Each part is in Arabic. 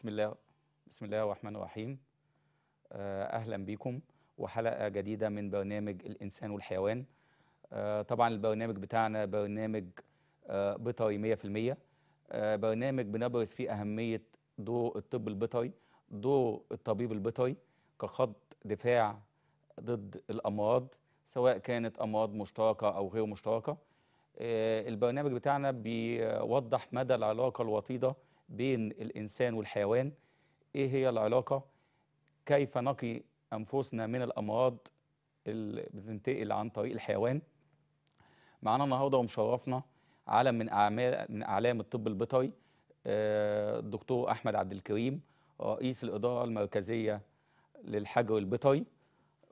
بسم الله بسم الله الرحمن الرحيم آه، اهلا بكم وحلقه جديده من برنامج الانسان والحيوان آه، طبعا البرنامج بتاعنا برنامج آه، بيطري 100% برنامج بنبرز فيه اهميه دور الطب البيطري دور الطبيب البيطري كخط دفاع ضد الامراض سواء كانت امراض مشتركه او غير مشتركه البرنامج بتاعنا بيوضح مدى العلاقه الوطيده بين الإنسان والحيوان إيه هي العلاقة كيف نقي أنفسنا من الأمراض اللي بتنتقل عن طريق الحيوان معانا النهارده ومشرفنا عالم من أعمال من أعلام الطب البيطري الدكتور آه، أحمد عبد الكريم رئيس الإدارة المركزية للحجر البيطري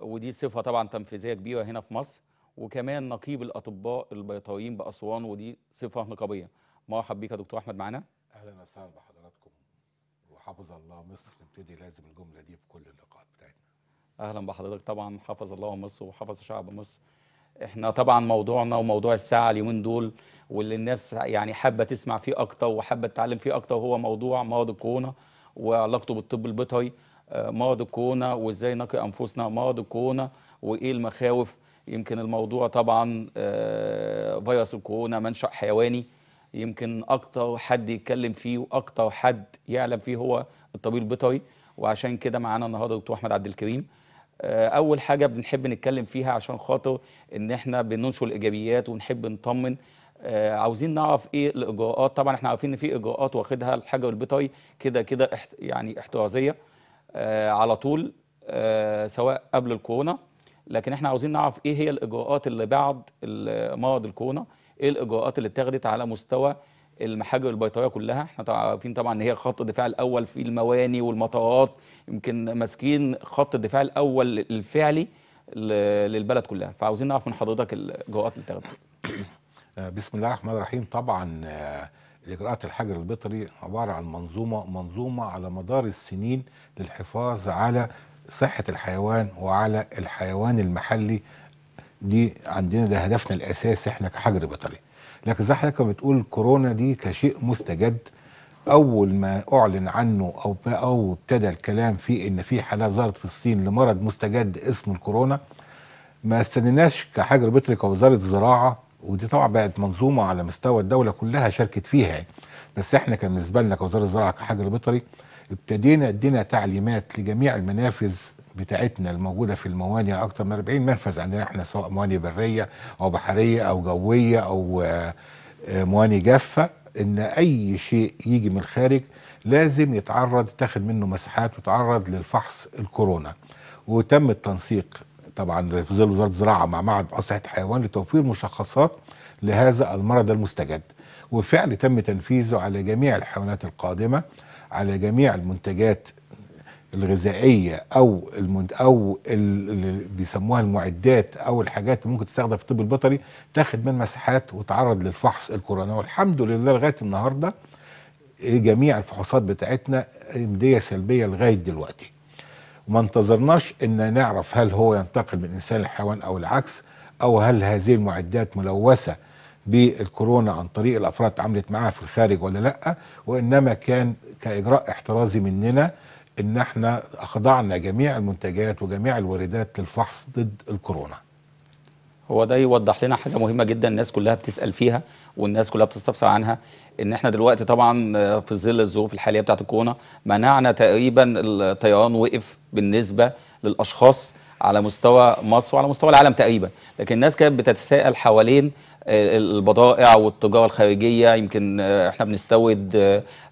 ودي صفة طبعا تنفيذية كبيرة هنا في مصر وكمان نقيب الأطباء البيطريين بأسوان ودي صفة نقابية مرحب بك يا دكتور أحمد معانا اهلا وسهلا بحضراتكم وحفظ الله مصر نبتدي لازم الجمله دي في كل اللقاءات بتاعتنا اهلا بحضرتك طبعا حفظ الله مصر وحفظ شعب مصر احنا طبعا موضوعنا وموضوع الساعه اليومين دول واللي الناس يعني حابه تسمع فيه اكتر وحابه تتعلم فيه اكتر هو موضوع مرض الكورونا وعلاقته بالطب البيطري آه، مرض الكورونا وازاي نقي انفسنا مرض الكورونا وايه المخاوف يمكن الموضوع طبعا آه، فيروس الكورونا منشا حيواني يمكن اكتر حد يتكلم فيه واكتر حد يعلم فيه هو الطبيب البيطري وعشان كده معانا النهارده دكتور احمد عبد الكريم آه، اول حاجه بنحب نتكلم فيها عشان خاطر ان احنا بننشر الايجابيات ونحب نطمن آه، عاوزين نعرف ايه الاجراءات طبعا احنا عارفين ان في اجراءات واخدها الحجر البيطري كده كده احت يعني احترازيه آه، على طول سواء قبل الكورونا لكن احنا عاوزين نعرف ايه هي الاجراءات اللي بعد مرض الكورونا ايه الاجراءات اللي اتخذت على مستوى المحاجر البيطريه كلها احنا عارفين طبعا ان هي خط الدفاع الاول في المواني والمطارات يمكن ماسكين خط الدفاع الاول الفعلي للبلد كلها فعاوزين نعرف من حضرتك الاجراءات اللي اتخذت آه، بسم الله الرحمن الرحيم طبعا آه، الاجراءات الحجر البيطري عباره عن منظومه منظومه على مدار السنين للحفاظ على صحه الحيوان وعلى الحيوان المحلي دي عندنا ده هدفنا الاساسي احنا كحجر بيطري لكن زي حضرتك بتقول كورونا دي كشيء مستجد اول ما اعلن عنه او او ابتدى الكلام فيه ان في حالات ظهرت في الصين لمرض مستجد اسمه الكورونا ما استنيناش كحجر بيطري كوزاره الزراعه ودي طبعا بقت منظومه على مستوى الدوله كلها شاركت فيها يعني بس احنا كان بالنسبه لنا كوزاره الزراعه كحجر بيطري ابتدينا ادينا تعليمات لجميع المنافذ بتاعتنا الموجوده في الموانئ اكثر من 40 منفذ عندنا يعني احنا سواء موانئ بريه او بحريه او جويه او آه، آه، موانئ جافه ان اي شيء يجي من الخارج لازم يتعرض تاخد منه مساحات وتعرض للفحص الكورونا وتم التنسيق طبعا في ظل وزاره الزراعه مع معهد بحوث الحيوان لتوفير مشخصات لهذا المرض المستجد وفعل تم تنفيذه على جميع الحيوانات القادمه على جميع المنتجات الغذائيه او المد... او اللي بيسموها المعدات او الحاجات اللي ممكن تستخدم في الطب البيطري تاخد من مساحات وتعرض للفحص الكورونا والحمد لله لغايه النهارده جميع الفحوصات بتاعتنا مديه سلبيه لغايه دلوقتي وما انتظرناش ان نعرف هل هو ينتقل من انسان لحيوان او العكس او هل هذه المعدات ملوثه بالكورونا عن طريق الافراد عملت معاها في الخارج ولا لا وانما كان كاجراء احترازي مننا ان احنا اخضعنا جميع المنتجات وجميع الواردات للفحص ضد الكورونا هو ده يوضح لنا حاجه مهمه جدا الناس كلها بتسال فيها والناس كلها بتستفسر عنها ان احنا دلوقتي طبعا في ظل الظروف الحاليه بتاعت الكورونا منعنا تقريبا الطيران وقف بالنسبه للاشخاص على مستوى مصر وعلى مستوى العالم تقريبا لكن الناس كانت بتتساءل حوالين البضائع والتجاره الخارجيه يمكن احنا بنستورد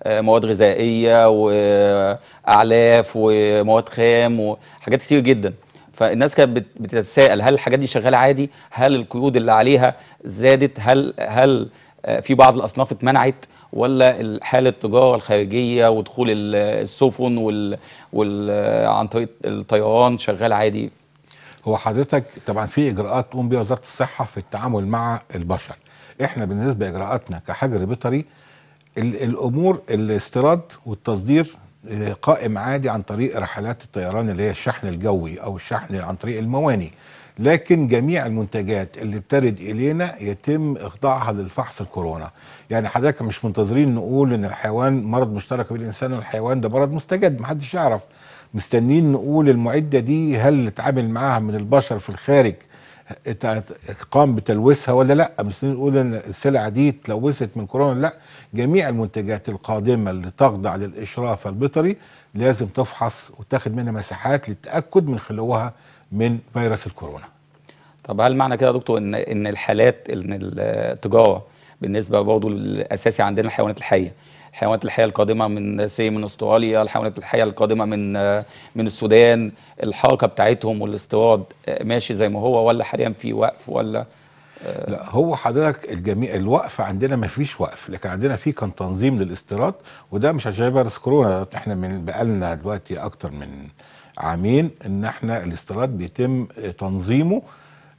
آه، مواد غذائيه واعلاف ومواد خام وحاجات كتير جدا فالناس كانت بتتساءل هل الحاجات دي شغاله عادي هل القيود اللي عليها زادت هل هل آه، في بعض الاصناف اتمنعت ولا حاله التجاره الخارجيه ودخول السفن وال... وال... عن طريق الطيران شغال عادي هو حضرتك طبعا في اجراءات تقوم بها وزاره الصحه في التعامل مع البشر احنا بالنسبه لاجراءاتنا كحجر بيطري الامور الاستيراد والتصدير آه، قائم عادي عن طريق رحلات الطيران اللي هي الشحن الجوي او الشحن عن طريق المواني لكن جميع المنتجات اللي بترد الينا يتم اخضاعها للفحص الكورونا يعني حضرتك مش منتظرين نقول ان الحيوان مرض مشترك بين الانسان والحيوان ده مرض مستجد محدش يعرف مستنيين نقول المعده دي هل اتعامل معاها من البشر في الخارج قام بتلويثها ولا لا مستنيين نقول ان السلعه دي اتلوثت من كورونا لا جميع المنتجات القادمه اللي تخضع للاشراف البيطري لازم تفحص وتاخد منها مساحات للتاكد من خلوها من فيروس الكورونا طب هل معنى كده يا دكتور ان ان الحالات ان التجاره بالنسبه برضه الاساسي عندنا الحيوانات الحيه الحيوانات الحيه القادمه من سي من استراليا الحيوانات الحيه القادمه من من السودان الحركه بتاعتهم والاستيراد ماشي زي ما هو ولا حاليا في وقف ولا لا هو حضرتك الجميع الوقف عندنا ما فيش وقف لكن عندنا في كان تنظيم للاستيراد وده مش عشان فيروس كورونا احنا من بقالنا دلوقتي اكتر من عامين ان احنا الاستيراد بيتم تنظيمه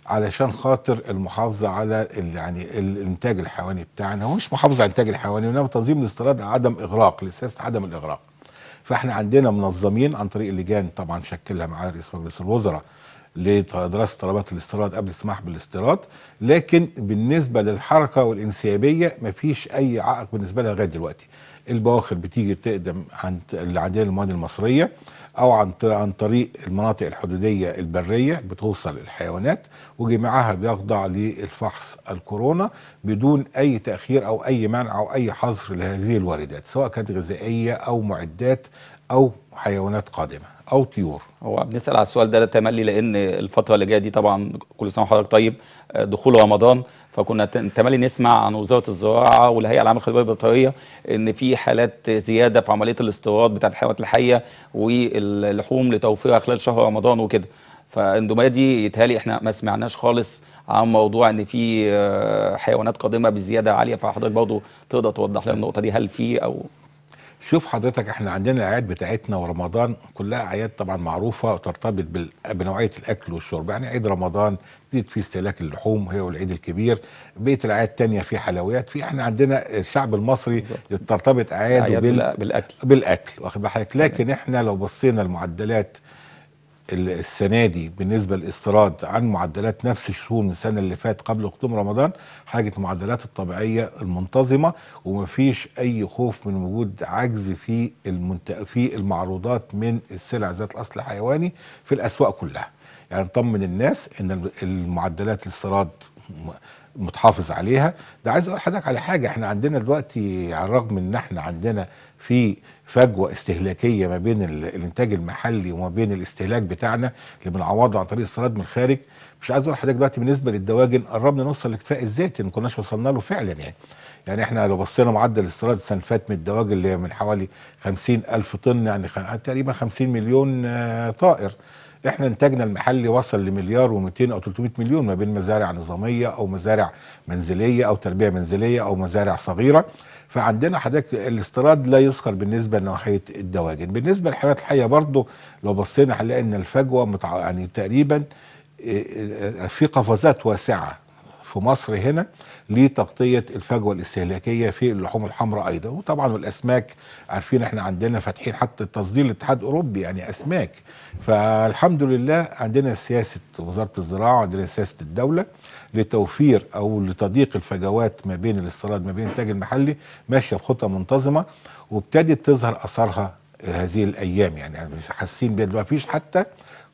علشان خاطر المحافظه على يعني الانتاج الحيواني بتاعنا هو مش محافظه على الانتاج الحيواني وإنما تنظيم الاستيراد عدم اغراق لسياسه عدم الاغراق فاحنا عندنا منظمين عن طريق اللجان طبعا شكلها مع رئيس مجلس الوزراء لدراسه طلبات الاستيراد قبل السماح بالاستيراد لكن بالنسبه للحركه والانسيابيه مفيش اي عائق بالنسبه لها لغايه دلوقتي البواخر بتيجي تقدم عن العداله المواد المصريه او عن عن طريق المناطق الحدوديه البريه بتوصل الحيوانات وجميعها بيخضع للفحص الكورونا بدون اي تاخير او اي منع او اي حظر لهذه الواردات سواء كانت غذائيه او معدات او حيوانات قادمه او طيور هو بنسال على السؤال ده تملي لان الفتره اللي جايه دي طبعا كل سنه وحضرتك طيب آه، دخول رمضان فكنا تملي نسمع عن وزاره الزراعه والهيئه العامه للخدمات البيطريه ان في حالات زياده في عمليه الاستيراد بتاعه الحيوانات الحيه واللحوم لتوفيرها خلال شهر رمضان وكده فالاندوميه دي يتهيألي احنا ما سمعناش خالص عن موضوع ان في آه، حيوانات قادمه بزياده عاليه فحضرتك برضه تقدر توضح لنا النقطه دي هل في او شوف حضرتك احنا عندنا الاعياد بتاعتنا ورمضان كلها اعياد طبعا معروفه وترتبط بنوعيه الاكل والشرب يعني عيد رمضان تزيد فيه استهلاك اللحوم هي والعيد الكبير بقيه الاعياد الثانيه في حلويات في احنا عندنا الشعب المصري ترتبط اعياده بال... بالاكل بالاكل واخد بالك لكن احنا لو بصينا المعدلات السنه دي بالنسبه للاستيراد عن معدلات نفس الشهور من السنه اللي فات قبل أكتوبر رمضان حاجه المعدلات الطبيعيه المنتظمه ومفيش اي خوف من وجود عجز في المنت... في المعروضات من السلع ذات الاصل الحيواني في الاسواق كلها يعني نطمن الناس ان المعدلات الاستيراد متحافظ عليها ده عايز اقول لحضرتك على حاجه احنا عندنا دلوقتي على الرغم ان احنا عندنا في فجوه استهلاكيه ما بين الانتاج المحلي وما بين الاستهلاك بتاعنا اللي بنعوضه عن طريق الاستيراد من الخارج مش عايز اقول لحضرتك دلوقتي بالنسبه للدواجن قربنا نوصل للاكتفاء الذاتي ما كناش وصلنا له فعلا يعني يعني احنا لو بصينا معدل استيراد اللي من الدواجن اللي من حوالي 50 الف طن يعني تقريبا 50 مليون آه، طائر احنا انتاجنا المحلي وصل لمليار و200 او 300 مليون ما بين مزارع نظاميه او مزارع منزليه او تربيه منزليه او مزارع صغيره فعندنا حضرتك الاستيراد لا يذكر بالنسبه لنوعيه الدواجن بالنسبه للحيوانات الحيه برضه لو بصينا هنلاقي ان الفجوه متع... يعني تقريبا آه، آه، آه، في قفزات واسعه في مصر هنا لتغطيه الفجوه الاستهلاكيه في اللحوم الحمراء ايضا وطبعا والاسماك عارفين احنا عندنا فاتحين حتى تصدير الاتحاد الاوروبي يعني اسماك فالحمد لله عندنا سياسه وزاره الزراعه عندنا سياسه الدوله لتوفير او لتضييق الفجوات ما بين الاستيراد ما بين الانتاج المحلي ماشيه بخطه منتظمه وابتدت تظهر اثارها هذه الايام يعني, يعني حاسين بيها ما فيش حتى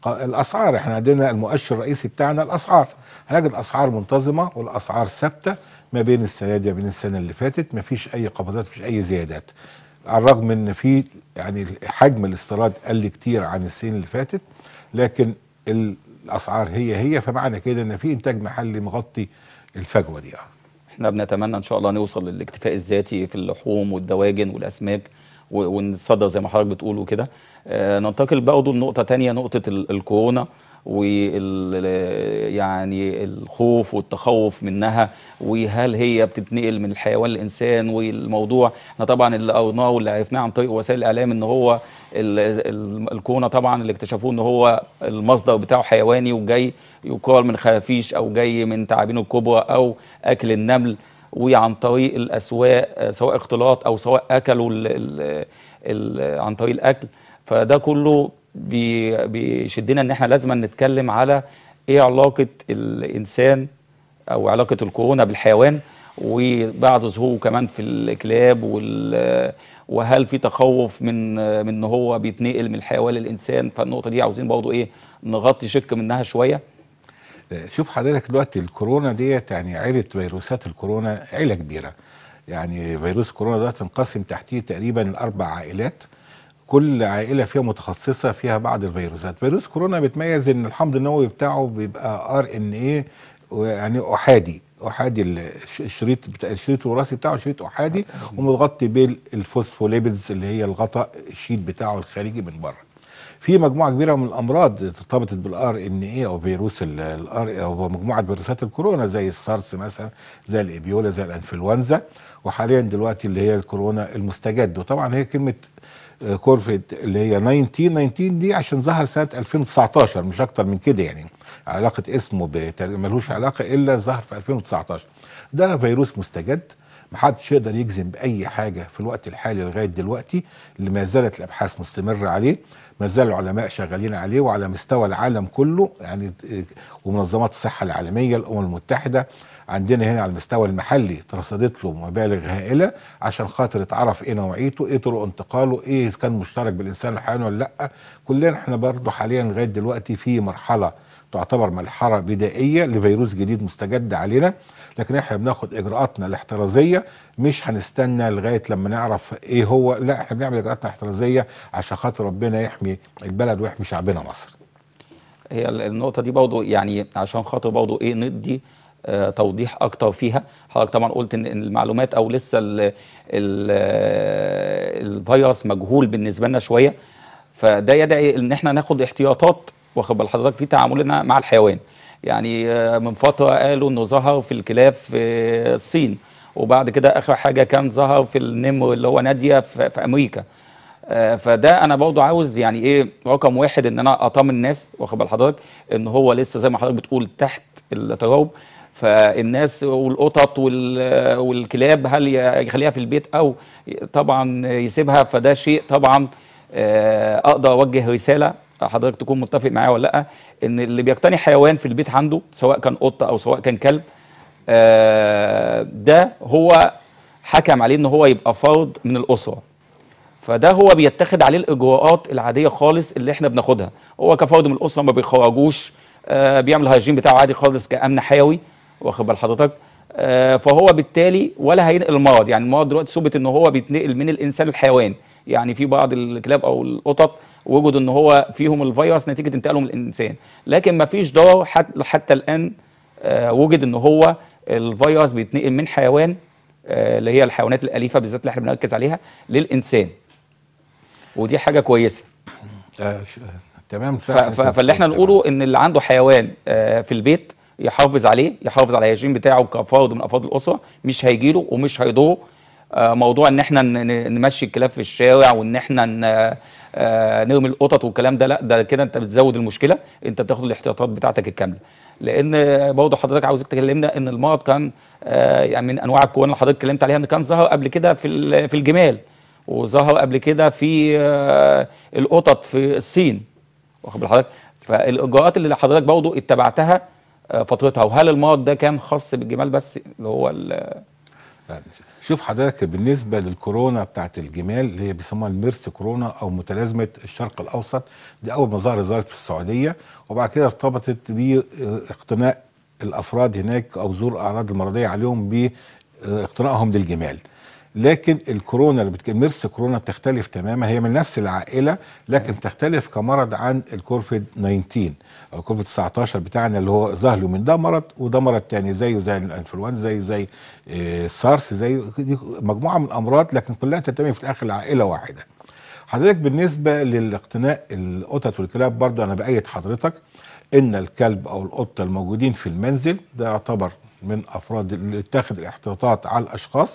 الاسعار احنا عندنا المؤشر الرئيسي بتاعنا الاسعار هنجد اسعار منتظمه والاسعار ثابته ما بين السنه دي وبين السنه اللي فاتت ما فيش اي قفزات مفيش اي زيادات على الرغم ان في يعني حجم الاستيراد قل كتير عن السنين اللي فاتت لكن الاسعار هي هي فمعنى كده ان في انتاج محلي مغطي الفجوه دي آه. احنا بنتمنى ان شاء الله نوصل للاكتفاء الذاتي في اللحوم والدواجن والاسماك ونتصدر زي ما حضرتك بتقول وكده آه، ننتقل برضه لنقطه ثانيه نقطه الكورونا وال يعني الخوف والتخوف منها وهل هي بتتنقل من الحيوان للانسان والموضوع احنا طبعا اللي قرناه واللي عرفناه عن طريق وسائل الاعلام ان هو الكورونا طبعا اللي اكتشفوه ان هو المصدر بتاعه حيواني وجاي يقال من خرافيش او جاي من تعابين الكبرى او اكل النمل وعن طريق الاسواق سواء اختلاط او سواء اكلوا الـ الـ الـ عن طريق الاكل فده كله بيشدنا ان احنا لازم نتكلم على ايه علاقه الانسان او علاقه الكورونا بالحيوان وبعد ظهوره كمان في الكلاب وال وهل في تخوف من من ان هو بيتنقل من الحيوان للانسان فالنقطه دي عاوزين برضه ايه نغطي شق منها شويه شوف حضرتك دلوقتي الكورونا ديت يعني عيله فيروسات الكورونا عيله كبيره يعني فيروس كورونا دلوقتي انقسم تحتيه تقريبا الاربع عائلات كل عائله فيها متخصصه فيها بعض الفيروسات فيروس كورونا بيتميز ان الحمض النووي بتاعه بيبقى ار ان ايه يعني احادي احادي الشريط بتاع الشريط الوراثي بتاعه شريط احادي ومتغطي بالفوسفوليبيدز اللي هي الغطاء الشيت بتاعه الخارجي من بره في مجموعه كبيره من الامراض ارتبطت بالار ان اي او فيروس الار إيه، او مجموعه فيروسات الكورونا زي السارس مثلا زي الابيولا زي الانفلونزا وحاليا دلوقتي اللي هي الكورونا المستجد وطبعا هي كلمه آه، كورفيد اللي هي 19 19 دي عشان ظهر سنة 2019 مش أكتر من كده يعني علاقة اسمه ملوش علاقة إلا ظهر في 2019 ده فيروس مستجد محدش يقدر يجزم بأي حاجة في الوقت الحالي لغاية دلوقتي اللي ما زالت الأبحاث مستمرة عليه ما زال العلماء شغالين عليه وعلى مستوى العالم كله يعني ومنظمات الصحه العالميه الامم المتحده عندنا هنا على المستوى المحلي ترصدت له مبالغ هائله عشان خاطر يتعرف ايه نوعيته ايه طرق انتقاله ايه اذا كان مشترك بالانسان الحيوان ولا لا كلنا احنا برضه حاليا لغايه دلوقتي في مرحله تعتبر مرحله بدائيه لفيروس جديد مستجد علينا لكن احنا بناخد اجراءاتنا الاحترازيه مش هنستنى لغايه لما نعرف ايه هو لا احنا بنعمل اجراءاتنا الاحترازيه عشان خاطر ربنا يحمي البلد ويحمي شعبنا مصر هي النقطه دي برضه يعني عشان خاطر برضه ايه ندي آه توضيح اكتر فيها حضرتك طبعا قلت ان المعلومات او لسه الـ الـ آه، الفيروس مجهول بالنسبه لنا شويه فده يدعي ان احنا ناخد احتياطات واخد بال حضرتك في تعاملنا مع الحيوان يعني آه، من فتره قالوا انه ظهر في الكلاب في الصين وبعد كده اخر حاجه كان ظهر في النمر اللي هو ناديه في امريكا آه، فده انا برضه عاوز يعني ايه رقم واحد ان انا اطمن الناس واخد بال حضرتك ان هو لسه زي ما حضرتك بتقول تحت التراب فالناس والقطط والكلاب هل يخليها في البيت او طبعا يسيبها فده شيء طبعا آه، اقدر اوجه رساله حضرتك تكون متفق معايا ولا لا ان اللي بيقتني حيوان في البيت عنده سواء كان قطه او سواء كان كلب آه، ده هو حكم عليه ان هو يبقى فرد من الاسره فده هو بيتخذ عليه الاجراءات العاديه خالص اللي احنا بناخدها هو كفرد من الاسره ما بيخرجوش آه، بيعمل الهجين بتاعه عادي خالص كامن حيوي واخد بال حضرتك آه، فهو بالتالي ولا هينقل المرض يعني المرض دلوقتي ثبت ان هو بيتنقل من الانسان للحيوان يعني في بعض الكلاب او القطط وجدوا ان هو فيهم الفيروس نتيجه انتقالهم للانسان لكن ما فيش دواء حتى, حتى الان آه، وجد ان هو الفيروس بيتنقل من حيوان آه، اللي هي الحيوانات الاليفه بالذات اللي احنا بنركز عليها للانسان ودي حاجه كويسه آه، تمام فاللي احنا نقوله ان اللي عنده حيوان في البيت يحافظ عليه يحافظ على الهيجين بتاعه كفرد من افراد الاسره مش هيجيله ومش هيضره موضوع ان احنا نمشي الكلاب في الشارع وان احنا آه، نرمي القطط والكلام ده لا ده كده انت بتزود المشكله انت بتاخد الاحتياطات بتاعتك الكامله لان برضه حضرتك عاوزك تكلمنا ان المرض كان آه، يعني من انواع الكورونا اللي حضرتك اتكلمت عليها ان كان ظهر قبل كده في في الجمال وظهر قبل كده في آه، القطط في الصين واخد بال حضرتك فالاجراءات اللي حضرتك برضه اتبعتها فترتها وهل المرض ده كان خاص بالجمال بس اللي هو شوف حضرتك بالنسبه للكورونا بتاعت الجمال اللي هي بيسموها الميرس كورونا او متلازمه الشرق الاوسط دي اول ما ظهرت ظهرت في السعوديه وبعد كده ارتبطت باقتناء الافراد هناك او زور الاعراض المرضيه عليهم باقتنائهم للجمال لكن الكورونا اللي بتك... ميرس كورونا بتختلف تماما هي من نفس العائله لكن بتختلف كمرض عن الكوفيد 19 او كوفيد 19 بتاعنا اللي هو ظهر له من ده مرض وده مرض ثاني زيه زي الانفلونزا زيه زي السارس آه، زي دي مجموعه من الامراض لكن كلها تنتمي في الاخر لعائله واحده. حضرتك بالنسبه للاقتناء القطط والكلاب برضه انا بايد حضرتك ان الكلب او القطه الموجودين في المنزل ده يعتبر من افراد اللي تاخد الاحتياطات على الاشخاص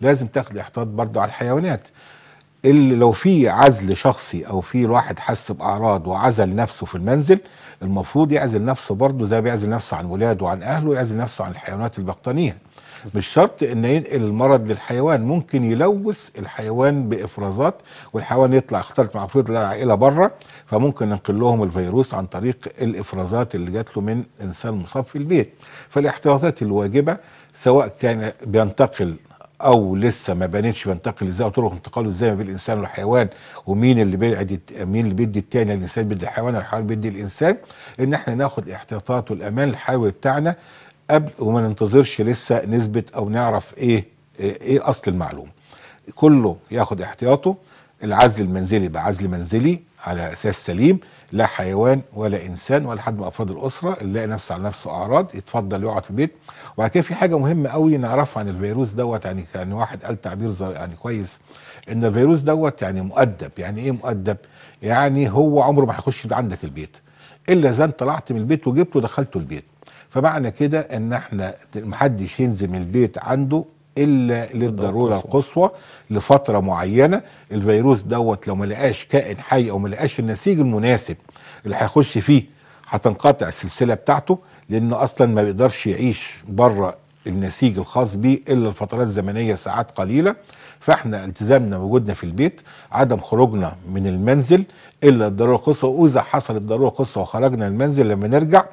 لازم تاخد الاحتياط برضه على الحيوانات اللي لو في عزل شخصي او في واحد حس باعراض وعزل نفسه في المنزل المفروض يعزل نفسه برضه زي بيعزل نفسه عن ولاده وعن اهله يعزل نفسه عن الحيوانات اللي بيقتنيها مش شرط ان ينقل المرض للحيوان ممكن يلوث الحيوان بافرازات والحيوان يطلع اختلط مع فروض العائله بره فممكن ننقل لهم الفيروس عن طريق الافرازات اللي جات له من انسان مصاب في البيت فالاحتياطات الواجبه سواء كان بينتقل او لسه ما بانتش بينتقل ازاي وطرق انتقاله ازاي ما بين الانسان والحيوان ومين اللي بيعد مين اللي بيدي التاني الانسان بيدي الحيوان والحيوان بيدي الانسان ان احنا ناخد احتياطات والامان الحيوي بتاعنا قبل وما ننتظرش لسه نثبت او نعرف ايه ايه اصل المعلومه كله ياخد احتياطه العزل المنزلي يبقى عزل منزلي على اساس سليم لا حيوان ولا انسان ولا حد من افراد الاسره اللي نفسه على نفسه اعراض يتفضل يقعد في البيت وبعد كده في حاجه مهمه قوي نعرفها عن الفيروس دوت يعني كان يعني واحد قال تعبير يعني كويس ان الفيروس دوت يعني مؤدب يعني ايه مؤدب يعني هو عمره ما هيخش عندك البيت الا اذا طلعت من البيت وجبته ودخلته البيت فمعنى كده ان احنا محدش ينزل من البيت عنده الا للضروره القصوى لفتره معينه الفيروس دوت لو ما لقاش كائن حي او ما لقاش النسيج المناسب اللي هيخش فيه هتنقطع السلسله بتاعته لانه اصلا ما بيقدرش يعيش بره النسيج الخاص بيه الا لفترات زمنيه ساعات قليله فاحنا التزامنا وجودنا في البيت عدم خروجنا من المنزل الا الضروره القصوى واذا حصلت الضروره القصوى وخرجنا المنزل لما نرجع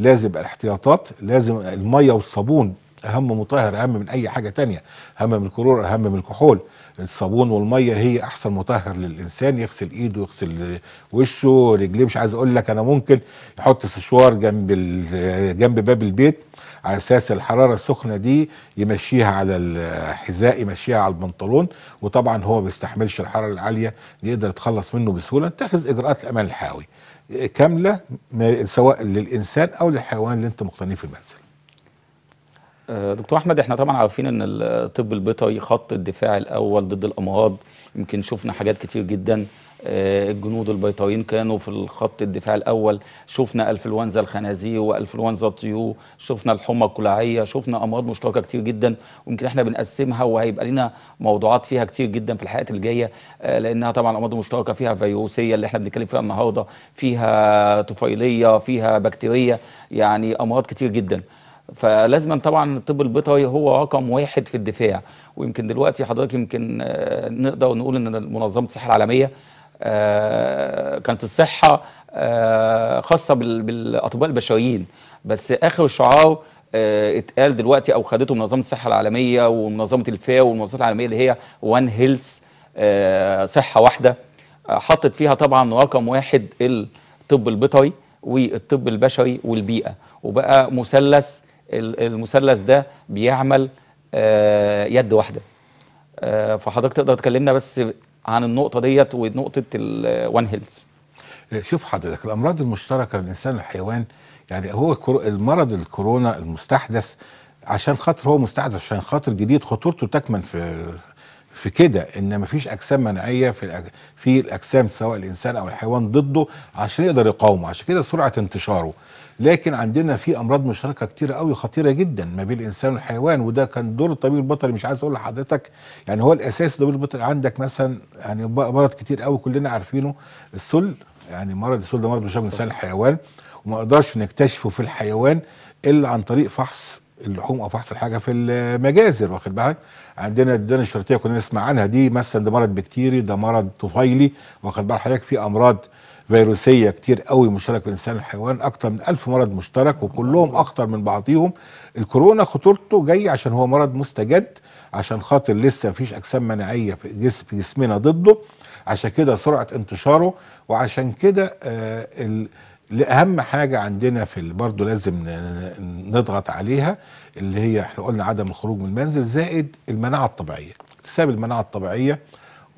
لازم الاحتياطات لازم الميه والصابون اهم مطهر اهم من اي حاجه تانية اهم من الكرور اهم من الكحول الصابون والميه هي احسن مطهر للانسان يغسل ايده يغسل وشه رجليه مش عايز اقول لك انا ممكن يحط سشوار جنب جنب باب البيت على اساس الحراره السخنه دي يمشيها على الحذاء يمشيها على البنطلون وطبعا هو ما بيستحملش الحراره العاليه يقدر يتخلص منه بسهوله تاخذ اجراءات الامان الحيوي كامله سواء للانسان او للحيوان اللي انت مقتنيه في المنزل آه، دكتور احمد احنا طبعا عارفين ان الطب البيطري خط الدفاع الاول ضد الامراض يمكن شفنا حاجات كتير جدا آه، الجنود البيطريين كانوا في الخط الدفاع الأول شفنا أنفلونزا الخنازير وأنفلونزا الطيور شفنا الحمى الكلاعية شفنا أمراض مشتركة كتير جدا ويمكن احنا بنقسمها وهيبقى لنا موضوعات فيها كتير جدا في الحلقات الجاية آه، لأنها طبعا امراض مشتركه فيها فيروسية اللي احنا بنتكلم فيها النهاردة فيها طفيلية فيها بكتيرية يعني أمراض كتير جدا فلازما طبعا الطب البيطري هو رقم واحد في الدفاع ويمكن دلوقتي حضرتك يمكن آه، نقدر نقول ان منظمه الصحه العالميه آه، كانت الصحه آه، خاصه بالاطباء البشريين بس اخر شعار آه، اتقال دلوقتي او خدته منظمه الصحه العالميه ومنظمه الفاو والمنظمات العالميه اللي هي وان هيلث صحه واحده حطت فيها طبعا رقم واحد الطب البيطري والطب البشري والبيئه وبقى مثلث المثلث ده بيعمل يد واحده فحضرتك تقدر تكلمنا بس عن النقطه ديت ونقطه الوان هيلز شوف حضرتك الامراض المشتركه للانسان والحيوان يعني هو المرض الكورونا المستحدث عشان خاطر هو مستحدث عشان خاطر جديد خطورته تكمن في في كده ان مفيش اجسام مناعيه في في الاجسام سواء الانسان او الحيوان ضده عشان يقدر يقاومه عشان كده سرعه انتشاره لكن عندنا في امراض مشتركه كتيره قوي خطيره جدا ما بين الانسان والحيوان وده كان دور الطبيب البطري مش عايز اقول لحضرتك يعني هو الاساس الطبيب البطري عندك مثلا يعني مرض كتير قوي كلنا عارفينه السل يعني مرض السل ده مرض مشابه الانسان الحيوان وما اقدرش نكتشفه في الحيوان الا عن طريق فحص اللحوم او فحص الحاجه في المجازر واخد بالك عندنا الدنيا الشرطيه كنا نسمع عنها دي مثلا ده مرض بكتيري ده مرض طفيلي واخد بال حضرتك في امراض فيروسيه كتير قوي مشترك بين الانسان والحيوان اكتر من ألف مرض مشترك وكلهم اخطر من بعضيهم الكورونا خطورته جاي عشان هو مرض مستجد عشان خاطر لسه مفيش اجسام مناعيه في جسم في جسمنا ضده عشان كده سرعه انتشاره وعشان كده آه اهم حاجه عندنا في برضه لازم نضغط عليها اللي هي احنا قلنا عدم الخروج من المنزل زائد المناعه الطبيعيه اكتساب المناعه الطبيعيه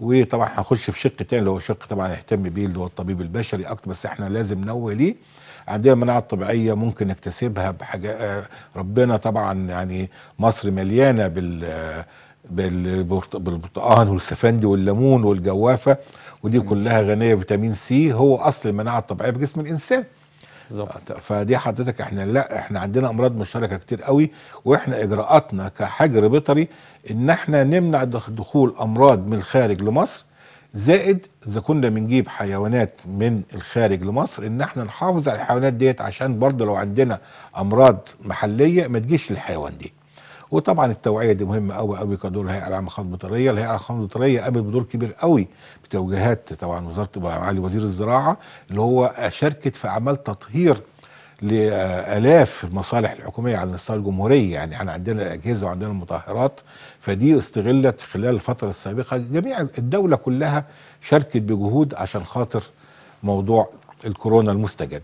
وطبعا هنخش في شق تاني اللي هو شق طبعا يهتم بيه اللي هو الطبيب البشري اكتر بس احنا لازم ننوه ليه عندنا المناعه الطبيعيه ممكن نكتسبها بحاجه آه، ربنا طبعا يعني مصر مليانه بال آه، بالبرتقان والسفندي والليمون والجوافه ودي كلها غنيه بفيتامين سي هو اصل المناعه الطبيعيه في جسم الانسان بالظبط فدي حضرتك احنا لا احنا عندنا امراض مشتركه كتير قوي واحنا اجراءاتنا كحجر بيطري ان احنا نمنع دخول امراض من الخارج لمصر زائد اذا كنا بنجيب حيوانات من الخارج لمصر ان احنا نحافظ على الحيوانات ديت عشان برضه لو عندنا امراض محليه ما تجيش للحيوان دي. وطبعا التوعيه دي مهمه قوي قوي كدور الهيئه العامه للخدمات البطاريه، الهيئه العامه للخدمات البطاريه قامت بدور كبير قوي بتوجيهات طبعا وزاره معالي وزير الزراعه اللي هو شاركت في اعمال تطهير لالاف المصالح الحكوميه على مستوى الجمهوريه يعني احنا عندنا الاجهزه وعندنا المطهرات فدي استغلت خلال الفتره السابقه جميع الدوله كلها شاركت بجهود عشان خاطر موضوع الكورونا المستجد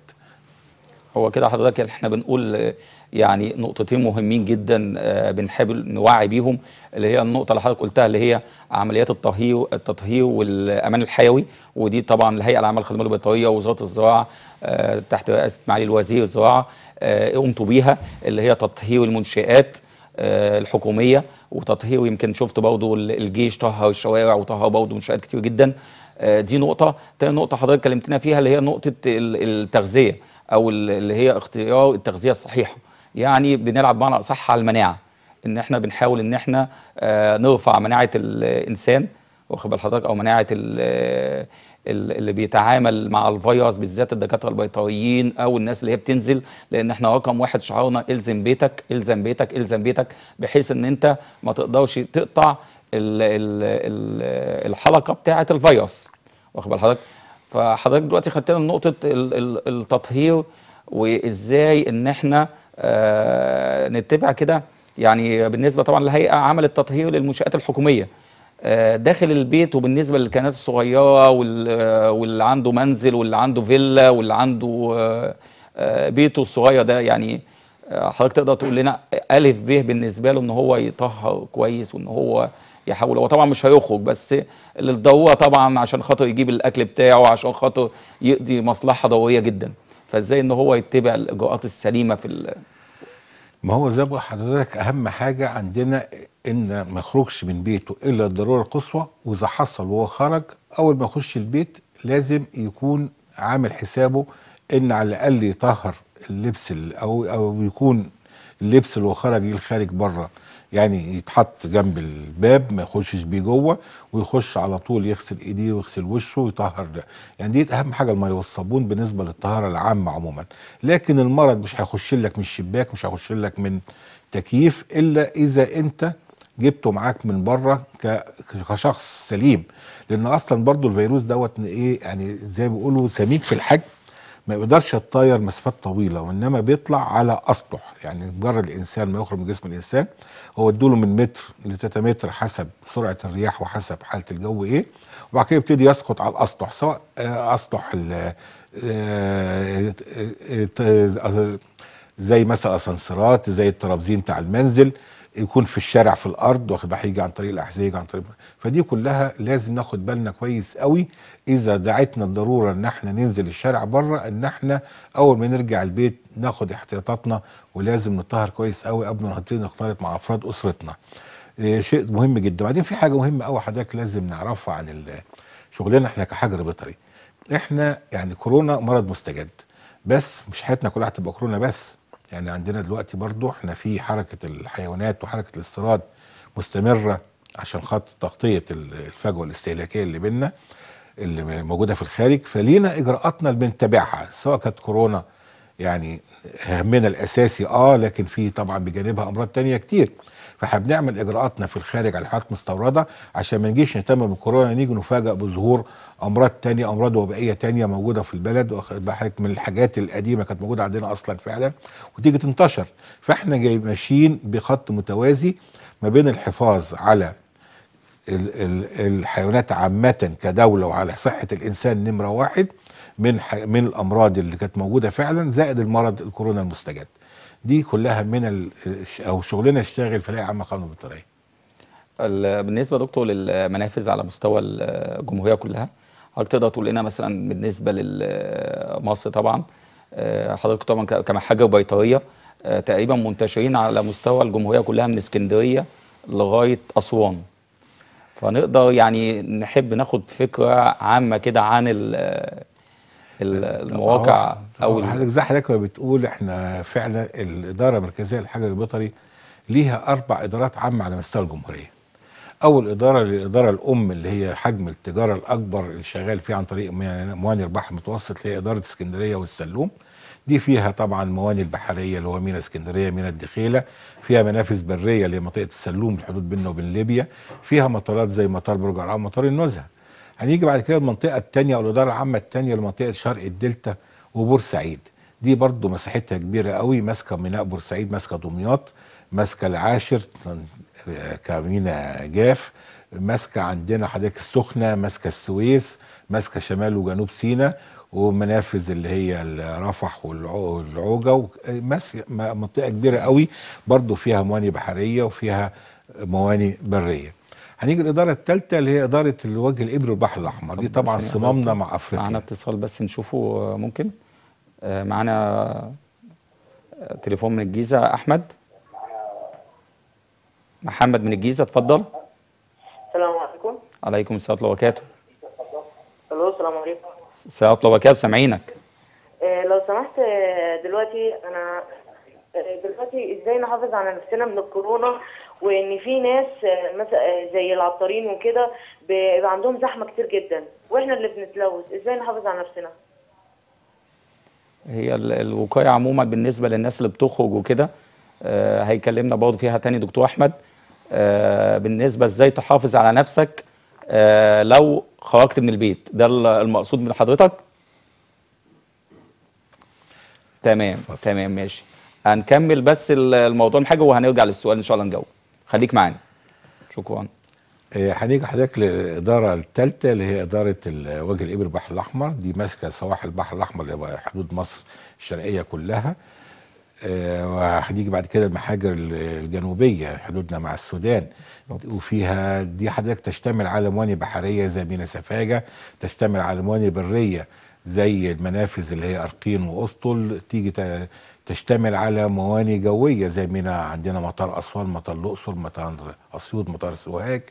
هو كده حضرتك يعني احنا بنقول يعني نقطتين مهمين جدا آه، بنحب نوعي بيهم اللي هي النقطه اللي حضرتك قلتها اللي هي عمليات التطهير التطهير والامان الحيوي ودي طبعا الهيئه العامه للخدمات البيطريه ووزاره الزراعه آه، تحت رئاسه معالي الوزير الزراعه آه، قمتوا بيها اللي هي تطهير المنشآت الحكوميه وتطهير يمكن شفت برضه الجيش طهر الشوارع وطهر برضه منشآت كتير جدا دي نقطه تاني نقطه حضرتك كلمتنا فيها اللي هي نقطه التغذيه او اللي هي اختيار التغذيه الصحيحه يعني بنلعب بمعنى اصح على المناعه ان احنا بنحاول ان احنا آه، نرفع مناعه الانسان واخد بال حضرتك او مناعه آه، اللي بيتعامل مع الفيروس بالذات الدكاتره البيطريين او الناس اللي هي بتنزل لان احنا رقم واحد شعارنا الزم بيتك الزم بيتك الزم بيتك بحيث ان انت ما تقدرش تقطع الحلقه بتاعه الفيروس واخد بال حضرتك فحضرتك دلوقتي خدتنا لنقطه التطهير وازاي ان احنا آه، نتبع كده يعني بالنسبه طبعا للهيئه عملت تطهير للمنشات الحكوميه آه، داخل البيت وبالنسبه للكائنات الصغيره آه، واللي عنده منزل واللي عنده فيلا واللي عنده بيته الصغير ده يعني حضرتك تقدر تقول لنا الف ب بالنسبه له ان هو يطهر كويس وان هو يحاول هو طبعا مش هيخرج بس للضروره طبعا عشان خاطر يجيب الاكل بتاعه عشان خاطر يقضي مصلحه ضروريه جدا فازاي ان هو يتبع الاجراءات السليمه في ما هو زي ما بقول حضرتك اهم حاجه عندنا ان ما يخرجش من بيته الا الضروره القصوى واذا حصل وهو خرج اول ما يخش البيت لازم يكون عامل حسابه ان على الاقل يطهر اللبس او او يكون اللبس اللي هو خرج ليه الخارج بره يعني يتحط جنب الباب ما يخشش بيه جوه ويخش على طول يغسل ايديه ويغسل وشه ويطهر ده يعني دي اهم حاجه الميه والصابون بالنسبه للطهاره العامه عموما لكن المرض مش هيخش لك من الشباك مش هيخش لك من تكييف الا اذا انت جبته معاك من بره كشخص سليم لان اصلا برضو الفيروس دوت ايه يعني زي ما بيقولوا سميك في الحجم ما يقدرش يتطير مسافات طويله وانما بيطلع على اسطح يعني مجرد الانسان ما يخرج من جسم الانسان هو ادوله من متر ل 3 متر حسب سرعه الرياح وحسب حاله الجو ايه وبعد كده يبتدي يسقط على الاسطح سواء اسطح آه، آه، آه، زي مثلا اسانسيرات زي الترابزين بتاع المنزل يكون في الشارع في الارض واخد بقى هيجي عن طريق الاحذيه يجي عن طريق فدي كلها لازم ناخد بالنا كويس قوي اذا دعتنا الضروره ان احنا ننزل الشارع بره ان احنا اول ما نرجع البيت ناخد احتياطاتنا ولازم نطهر كويس قوي قبل ما نبتدي نختلط مع افراد اسرتنا آه، شيء مهم جدا بعدين في حاجه مهمه قوي حضرتك لازم نعرفها عن شغلنا احنا كحجر بيطري احنا يعني كورونا مرض مستجد بس مش حياتنا كلها هتبقى كورونا بس يعني عندنا دلوقتي برضو احنا في حركه الحيوانات وحركه الاستيراد مستمره عشان خاطر تغطيه الفجوه الاستهلاكيه اللي بينا اللي موجوده في الخارج فلينا اجراءاتنا اللي بنتبعها سواء كانت كورونا يعني همنا الاساسي اه لكن في طبعا بجانبها امراض تانية كتير فاحنا بنعمل اجراءاتنا في الخارج على الحاجات مستورده عشان ما نجيش نهتم بالكورونا نيجي نفاجئ بظهور امراض تانية امراض وبائيه تانية موجوده في البلد واخد من الحاجات القديمه كانت موجوده عندنا اصلا فعلا وتيجي تنتشر فاحنا جاي ماشيين بخط متوازي ما بين الحفاظ على الحيوانات عامة كدولة وعلى صحة الإنسان نمرة واحد من من الأمراض اللي كانت موجودة فعلا زائد المرض الكورونا المستجد دي كلها من ال... او شغلنا يشتغل في الهيئه العامه للقانون والبطاريه. بالنسبه دكتور للمنافذ على مستوى الجمهوريه كلها حضرتك تقدر تقول لنا مثلا بالنسبه لمصر طبعا آه، حضرتك طبعا كمحاجر وبيطريه آه، تقريبا منتشرين على مستوى الجمهوريه كلها من اسكندريه لغايه اسوان فنقدر يعني نحب ناخد فكره عامه كده عن المواقع او حضرتك زي حضرتك بتقول احنا فعلا الاداره المركزيه للحجر البيطري ليها اربع ادارات عامه على مستوى الجمهوريه. اول اداره للاداره الام اللي هي حجم التجاره الاكبر اللي شغال فيه عن طريق مواني البحر المتوسط اللي هي اداره اسكندريه والسلوم. دي فيها طبعا مواني البحريه اللي هو ميناء اسكندريه ميناء الدخيله فيها منافذ بريه اللي هي منطقه السلوم الحدود بيننا وبين ليبيا فيها مطارات زي مطار برج العرب ومطار النزهه هنيجي بعد كده المنطقه الثانيه او الاداره العامه الثانيه لمنطقه شرق الدلتا وبورسعيد دي برضو مساحتها كبيره قوي ماسكه ميناء بورسعيد ماسكه دمياط ماسكه العاشر آه، كمينا جاف ماسكه عندنا حضرتك السخنه ماسكه السويس ماسكه شمال وجنوب سيناء ومنافذ اللي هي رفح والعوجه آه، منطقه كبيره قوي برضو فيها مواني بحريه وفيها مواني بريه هنيجي الاداره الثالثه اللي هي اداره الوجه الابري والبحر الاحمر دي طبعا صمامنا مع افريقيا معانا اتصال بس نشوفه آه، ممكن آه، معانا آه، تليفون من الجيزه احمد محمد من الجيزه اتفضل السلام عليكم عليكم السلام ورحمه الله وبركاته الو السلام عليكم السلام ورحمه الله وبركاته سامعينك لو سمحت دلوقتي انا دلوقتي ازاي نحافظ على نفسنا من الكورونا وان في ناس آه، مثلا آه، زي العطارين وكده بيبقى عندهم زحمه كتير جدا واحنا اللي بنتلوث ازاي نحافظ على نفسنا هي الوقايه عموما بالنسبه للناس اللي بتخرج وكده آه، هيكلمنا برضه فيها تاني دكتور احمد بالنسبه ازاي تحافظ على نفسك لو خرجت من البيت ده المقصود من حضرتك تمام فصل. تمام ماشي هنكمل بس الموضوع حاجه وهنرجع للسؤال ان شاء الله نجاوب خليك معانا شكرا إيه، هنيجي حضرتك للاداره الثالثه اللي هي اداره وجه الابر البحر الاحمر دي ماسكه سواحل البحر الاحمر اللي حدود مصر الشرقيه كلها إيه، وهنيجي بعد كده المحاجر الجنوبيه حدودنا مع السودان وفيها دي حضرتك تشتمل على مواني بحريه زي مينا سفاجه تشتمل على مواني بريه زي المنافذ اللي هي ارقين واسطل تيجي تشتمل على موانئ جويه زي ما عندنا مطار اسوان مطار الاقصر مطار اسيوط مطار سوهاج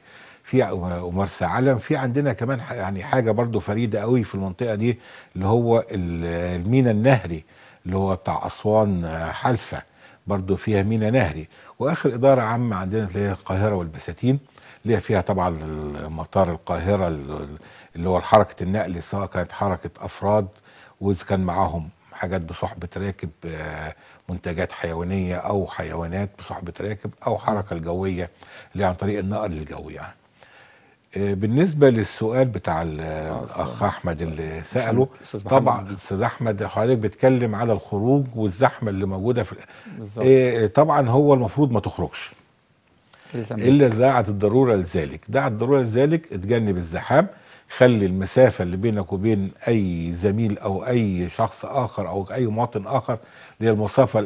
في ومرسى علم في عندنا كمان يعني حاجه برضو فريده قوي في المنطقه دي اللي هو المينا النهري اللي هو بتاع اسوان حلفه برضو فيها مينا نهري واخر اداره عامه عندنا اللي هي القاهره والبساتين اللي هي فيها طبعا مطار القاهره اللي هو حركه النقل سواء كانت حركه افراد واذا كان معاهم حاجات بصحبة راكب آه، منتجات حيوانية أو حيوانات بصحبة راكب أو حركة الجوية اللي عن طريق النقل الجوي يعني آه، بالنسبة للسؤال بتاع آه، الأخ أحمد اللي سأله طبعا أستاذ أحمد حضرتك بتكلم على الخروج والزحمة اللي موجودة في طبعا هو المفروض ما تخرجش إلا إذا الضرورة لذلك دعت الضرورة لذلك اتجنب الزحام خلي المسافة اللي بينك وبين أي زميل أو أي شخص آخر أو أي مواطن آخر اللي هي المسافة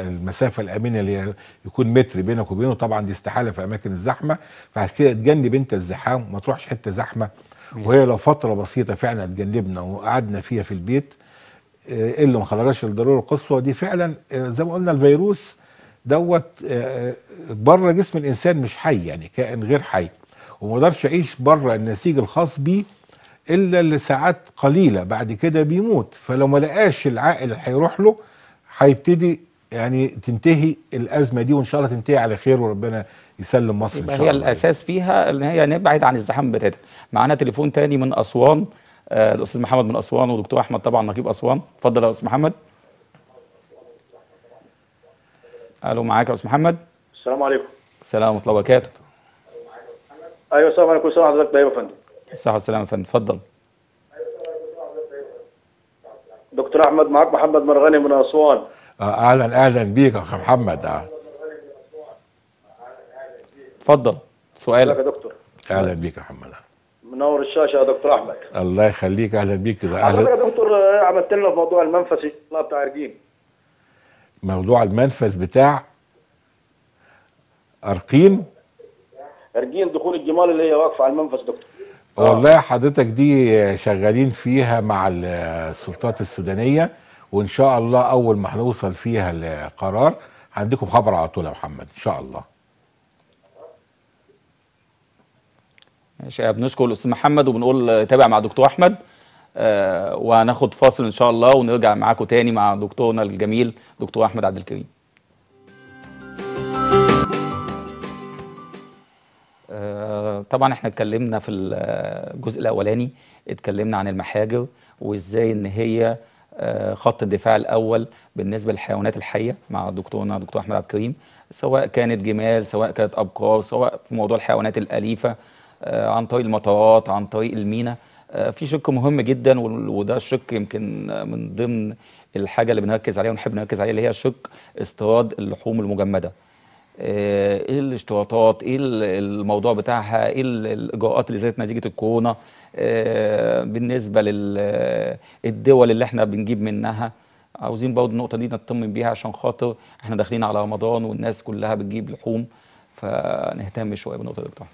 المسافة الآمنة اللي يكون متر بينك وبينه طبعا دي استحالة في أماكن الزحمة فعشان كده اتجنب أنت الزحام ما تروحش حتة زحمة وهي لو فترة بسيطة فعلا اتجنبنا وقعدنا فيها في البيت آه، اللي ما خرجش للضرورة القصوى دي فعلا آه، زي ما قلنا الفيروس دوت آه، بره جسم الإنسان مش حي يعني كائن غير حي وما اقدرش اعيش بره النسيج الخاص بيه الا لساعات قليله بعد كده بيموت فلو ما لقاش العائل هيروح له هيبتدي يعني تنتهي الازمه دي وان شاء الله تنتهي على خير وربنا يسلم مصر يبقى ان شاء هي الله الاساس فيها ان هي نبعد يعني عن الزحام بتاتا معانا تليفون تاني من اسوان آه الاستاذ محمد من اسوان ودكتور احمد طبعا نقيب اسوان اتفضل يا استاذ محمد الو معاك يا استاذ محمد السلام عليكم السلام ورحمه الله وبركاته ايوه السلام عليكم ورحمه الله وبركاته طيب يا فندم الصحه والسلامه يا فندم اتفضل دكتور احمد معاك محمد مرغني من اسوان آه، اهلا اهلا بيك يا اخ محمد اه اتفضل سؤالك يا دكتور اهلا بيك يا محمد منور الشاشه يا دكتور احمد الله يخليك اهلا بيك اهلا يا دكتور آه، عملت لنا في موضوع المنفسي بتاع ارجين موضوع المنفس بتاع ارقين ارجين دخول الجمال اللي هي واقفه على المنفذ دكتور آه. والله حضرتك دي شغالين فيها مع السلطات السودانيه وان شاء الله اول ما هنوصل فيها لقرار هنديكم خبر على طول يا محمد ان شاء الله ماشي بنشكر الاستاذ محمد وبنقول تابع مع دكتور احمد آه وهناخد فاصل ان شاء الله ونرجع معاكم تاني مع دكتورنا الجميل دكتور احمد عبد الكريم طبعا احنا اتكلمنا في الجزء الاولاني اتكلمنا عن المحاجر وازاي ان هي آه، خط الدفاع الاول بالنسبه للحيوانات الحيه مع دكتورنا دكتور احمد عبد الكريم سواء كانت جمال سواء كانت ابقار سواء في موضوع الحيوانات الاليفه آه، عن طريق المطارات عن طريق المينا آه، في شق مهم جدا وده شق يمكن من ضمن الحاجه اللي بنركز عليها ونحب نركز عليها اللي هي شق استيراد اللحوم المجمده آه، ايه الاشتراطات ايه الموضوع بتاعها ايه الاجراءات اللي زادت نتيجه الكورونا إيه بالنسبه للدول اللي احنا بنجيب منها عاوزين برضه النقطه دي نطمن بيها عشان خاطر احنا داخلين على رمضان والناس كلها بتجيب لحوم فنهتم شويه بالنقطه دي دكتور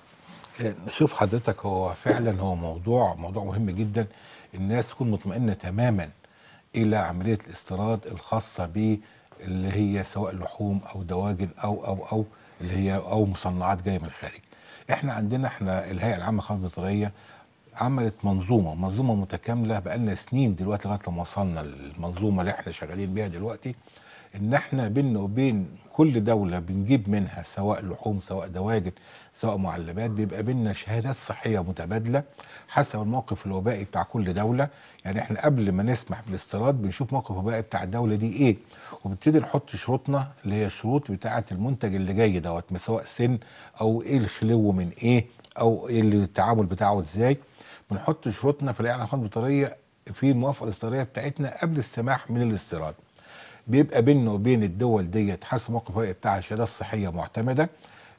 آه، شوف حضرتك هو فعلا هو موضوع موضوع مهم جدا الناس تكون مطمئنه تماما الى عمليه الاستيراد الخاصه ب اللي هي سواء لحوم او دواجن او او او اللي هي او مصنعات جايه من الخارج احنا عندنا احنا الهيئه العامه للخدمات الغذائيه عملت منظومه منظومه متكامله بقالنا سنين دلوقتي لغايه لما وصلنا للمنظومه اللي احنا شغالين بيها دلوقتي ان احنا بيننا وبين كل دولة بنجيب منها سواء لحوم سواء دواجن سواء معلبات بيبقى بينا شهادات صحية متبادلة حسب الموقف الوبائي بتاع كل دولة يعني احنا قبل ما نسمح بالاستيراد بنشوف موقف الوبائي بتاع الدولة دي ايه وبنبتدي نحط شروطنا اللي هي الشروط بتاعة المنتج اللي جاي دوت سواء سن او ايه الخلو من ايه او ايه التعامل بتاعه ازاي بنحط شروطنا في الاعلان الخاص في الموافقة الاستيرادية بتاعتنا قبل السماح من الاستيراد بيبقى بينه وبين الدول ديت حسب موقف بتاعها شهادات صحيه معتمده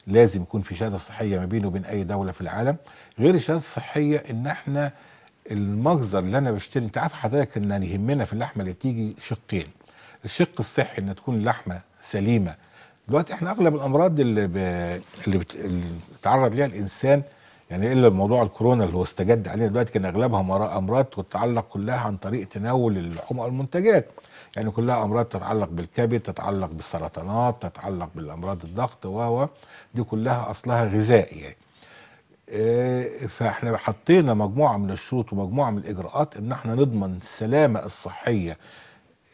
لازم يكون في شهاده صحيه ما بينه وبين اي دوله في العالم غير الشهاده الصحيه ان احنا المجزر اللي انا بشتري انت عارف حضرتك ان يعني يهمنا في اللحمه اللي بتيجي شقين الشق الصحي ان تكون اللحمه سليمه دلوقتي احنا اغلب الامراض اللي ب... اللي, بتتعرض ليها الانسان يعني الا موضوع الكورونا اللي هو استجد علينا دلوقتي كان اغلبها امراض وتتعلق كلها عن طريق تناول اللحوم او المنتجات يعني كلها امراض تتعلق بالكبد تتعلق بالسرطانات تتعلق بالامراض الضغط و دي كلها اصلها غذائي يعني آه، فاحنا حطينا مجموعه من الشروط ومجموعه من الاجراءات ان احنا نضمن السلامه الصحيه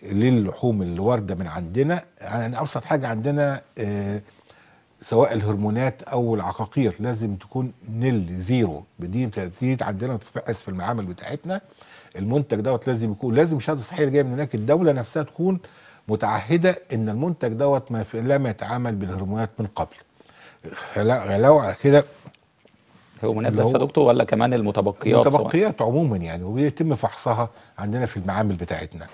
للحوم اللي وارده من عندنا يعني ابسط حاجه عندنا آه، سواء الهرمونات او العقاقير لازم تكون نل زيرو دي بتزيد عندنا تتفحص في المعامل بتاعتنا المنتج دوت لازم يكون لازم شهاده صحيه جايه من هناك الدوله نفسها تكون متعهده ان المنتج دوت ما لم يتعامل بالهرمونات من قبل لو كده هرمونات بس يا دكتور ولا كمان المتبقيات المتبقيات سواء. عموما يعني وبيتم فحصها عندنا في المعامل بتاعتنا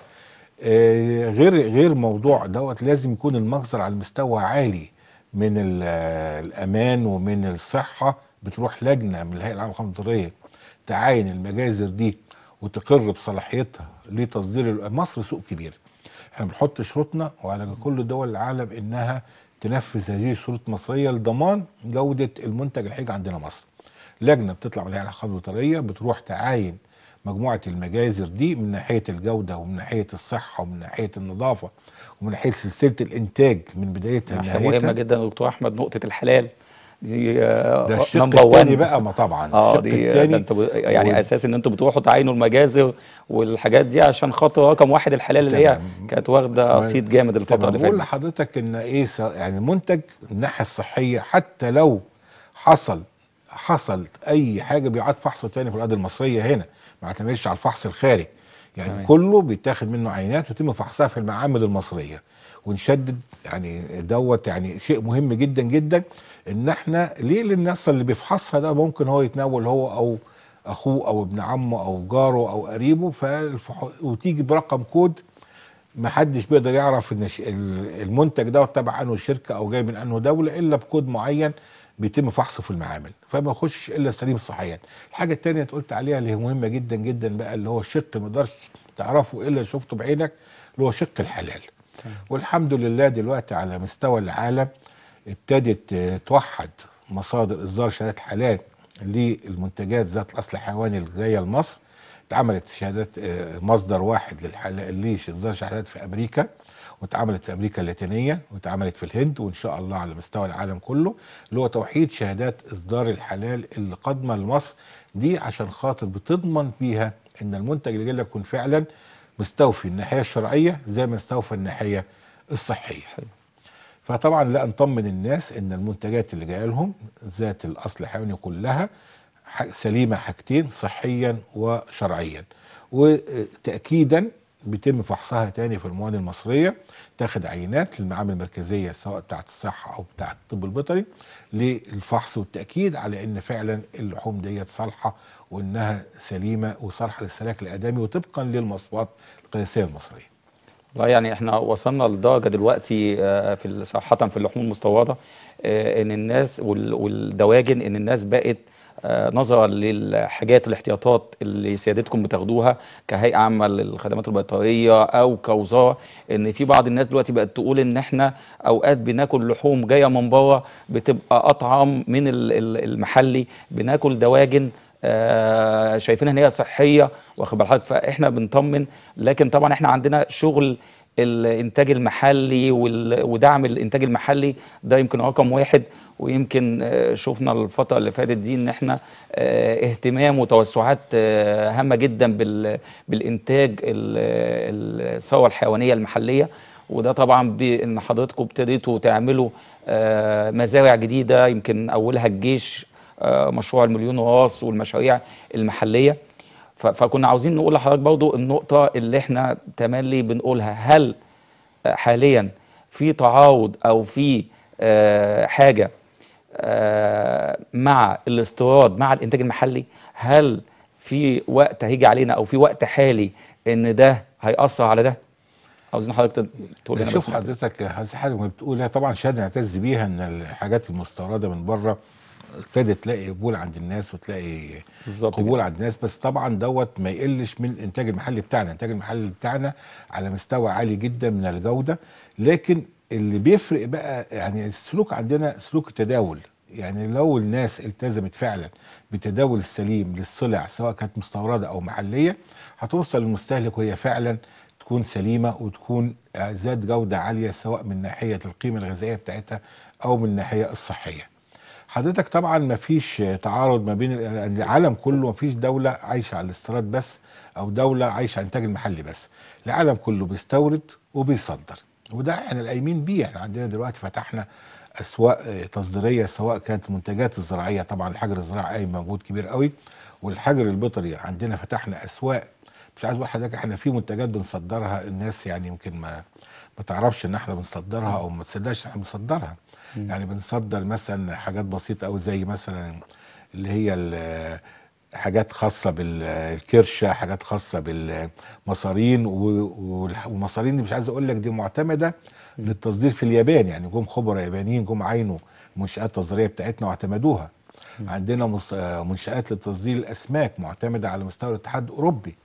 آه غير غير موضوع دوت لازم يكون المخزن على مستوى عالي من الامان ومن الصحه بتروح لجنه من الهيئه العامه للمحافظه تعاين المجازر دي وتقر بصلاحيتها لتصدير مصر سوق كبير احنا بنحط شروطنا وعلى كل دول العالم انها تنفذ هذه الشروط المصريه لضمان جوده المنتج الحقيقي عندنا مصر لجنه بتطلع من الهيئه العامه الطريه بتروح تعاين مجموعه المجازر دي من ناحيه الجوده ومن ناحيه الصحه ومن ناحيه النظافه ومن حيث سلسله الانتاج من بدايتها لنهايتها مهمه جدا يا دكتور احمد نقطه الحلال دي آه، ده آه، الشق الثاني بقى ما طبعا اه دي انتوا يعني و... اساس ان انتوا بتروحوا تعينوا المجازر والحاجات دي عشان خاطر رقم واحد الحلال اللي هي كانت واخده صيت جامد الفتره اللي فاتت بقول لحضرتك ان ايه يعني المنتج الناحيه الصحيه حتى لو حصل حصلت اي حاجه بيعاد فحصه تاني في الاراضي المصريه هنا ما اعتمدش على الفحص الخارجي يعني تمام. كله بيتاخد منه عينات ويتم فحصها في المعامل المصريه ونشدد يعني دوت يعني شيء مهم جدا جدا ان احنا ليه للناس اللي بيفحصها ده ممكن هو يتناول هو او اخوه او ابن عمه او جاره او قريبه ف وتيجي برقم كود ما حدش بيقدر يعرف ان المنتج ده تبع انه شركه او جاي من انه دوله الا بكود معين بيتم فحصه في المعامل فما يخش الا سليم الصحيات الحاجه الثانيه انت قلت عليها اللي مهمه جدا جدا بقى اللي هو الشق ما تقدرش تعرفه الا شفته بعينك اللي هو شق الحلال والحمد لله دلوقتي على مستوى العالم ابتدت توحد مصادر اصدار شهادات حلال للمنتجات ذات الاصل الحيواني الجايه لمصر اتعملت شهادات آه، مصدر واحد للحلال ليش اصدار شهادات في امريكا واتعملت في امريكا اللاتينيه واتعملت في الهند وان شاء الله على مستوى العالم كله اللي هو توحيد شهادات اصدار الحلال اللي قادمه لمصر دي عشان خاطر بتضمن بيها ان المنتج اللي جاي لك يكون فعلا مستوفي الناحيه الشرعيه زي ما استوفى الناحيه الصحيه. فطبعا لا نطمن الناس ان المنتجات اللي جايه لهم ذات الاصل الحيواني كلها سليمه حاجتين صحيا وشرعيا. وتاكيدا بيتم فحصها تاني في المواد المصريه تاخد عينات للمعامل المركزيه سواء بتاعت الصحه او بتاعت الطب البيطري للفحص والتاكيد على ان فعلا اللحوم ديت صالحه وانها سليمه وصالحه للسلاك الادمي وطبقا للمصفات القياسيه المصريه. والله يعني احنا وصلنا لدرجه دلوقتي آه، في صحه في اللحوم المستورده آه، ان الناس والدواجن ان الناس بقت آه، نظرا للحاجات والاحتياطات اللي سيادتكم بتاخدوها كهيئه عامه للخدمات البيطريه او كوزاره ان في بعض الناس دلوقتي بقت تقول ان احنا اوقات بناكل لحوم جايه من بره بتبقى اطعم من المحلي بناكل دواجن آه شايفينها ان هي صحيه واخد بالك فاحنا بنطمن لكن طبعا احنا عندنا شغل الانتاج المحلي ودعم الانتاج المحلي ده يمكن رقم واحد ويمكن آه، شفنا الفتره اللي فاتت دي ان احنا آه، اهتمام وتوسعات آه، هامه جدا بالانتاج الثروه الحيوانيه المحليه وده طبعا بان حضرتكم ابتديتوا تعملوا مزارع جديده يمكن اولها الجيش مشروع المليون راس والمشاريع المحليه فكنا عاوزين نقول لحضرتك برضو النقطة اللي احنا تملي بنقولها هل حاليا في تعارض أو في آه، حاجة آه، مع الاستيراد مع الإنتاج المحلي هل في وقت هيجي علينا أو في وقت حالي إن ده هيأثر على ده عاوزين حضرتك تقول لنا شوف حضرتك حضرتك حاجه بتقولها طبعا شهاده نعتز بيها ان الحاجات المستورده من بره ابتدى تلاقي قبول عند الناس وتلاقي قبول عند الناس بس طبعا دوت ما يقلش من الانتاج المحلي بتاعنا الانتاج المحلي بتاعنا على مستوى عالي جدا من الجوده لكن اللي بيفرق بقى يعني السلوك عندنا سلوك التداول يعني لو الناس التزمت فعلا بالتداول السليم للسلع سواء كانت مستورده او محليه هتوصل للمستهلك وهي فعلا تكون سليمه وتكون ذات جوده عاليه سواء من ناحيه القيمه الغذائيه بتاعتها او من الناحيه الصحيه. حضرتك طبعا ما فيش تعارض ما بين العالم كله ما فيش دولة عايشة على الاستيراد بس أو دولة عايشة على الإنتاج المحلي بس العالم كله بيستورد وبيصدر وده احنا القايمين بيه احنا عندنا دلوقتي فتحنا أسواق تصديرية سواء كانت المنتجات الزراعية طبعا الحجر الزراعي قايم موجود كبير قوي والحجر البيطري عندنا فتحنا أسواق مش عايز اقول لحضرتك احنا في منتجات بنصدرها الناس يعني يمكن ما ما تعرفش ان احنا بنصدرها او ما تصدقش ان احنا بنصدرها يعني بنصدر مثلا حاجات بسيطه او زي مثلا اللي هي حاجات خاصه بالكرشه حاجات خاصه بالمصارين والمصارين دي مش عايز اقول لك دي معتمده للتصدير في اليابان يعني جم خبراء يابانيين جم عينوا المنشات التصديريه بتاعتنا واعتمدوها عندنا منشات لتصدير الاسماك معتمده على مستوى الاتحاد الاوروبي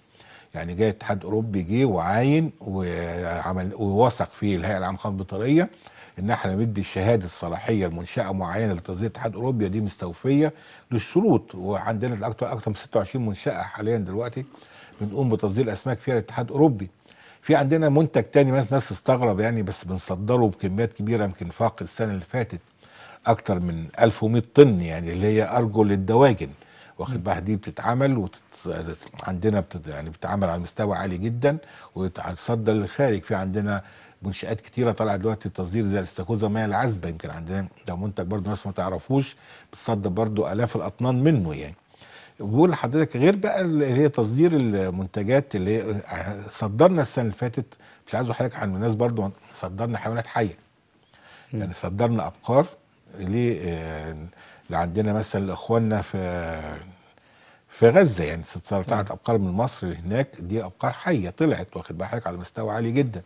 يعني جاي اتحاد اوروبي جه وعاين وعمل ووثق في الهيئه العامه للخدمات البيطريه ان احنا ندي الشهاده الصلاحيه لمنشاه معينه لتصدير الاتحاد الاوروبي دي مستوفيه للشروط وعندنا اكثر اكثر من 26 منشاه حاليا دلوقتي بنقوم بتصدير اسماك فيها الاتحاد الاوروبي في عندنا منتج تاني ناس ناس تستغرب يعني بس بنصدره بكميات كبيره يمكن فاق السنه اللي فاتت اكثر من 1100 طن يعني اللي هي ارجل الدواجن واخد بالك دي بتتعمل وتت... عندنا بتت... يعني بتتعمل على مستوى عالي جدا وتصدر للخارج في عندنا منشات كتيره طالعه دلوقتي التصدير زي الاستاكوزا ميه العذبه يمكن عندنا ده منتج برضه ناس ما تعرفوش بتصدر برضه الاف الاطنان منه يعني بقول لحضرتك غير بقى اللي هي تصدير المنتجات اللي آه، صدرنا السنه اللي فاتت مش عايز اقول عن الناس برضه صدرنا حيوانات حيه يعني صدرنا ابقار آه، اللي عندنا مثلا اخواننا في في غزه يعني طلعت ابقار من مصر هناك دي ابقار حيه طلعت واخد بالك على مستوى عالي جدا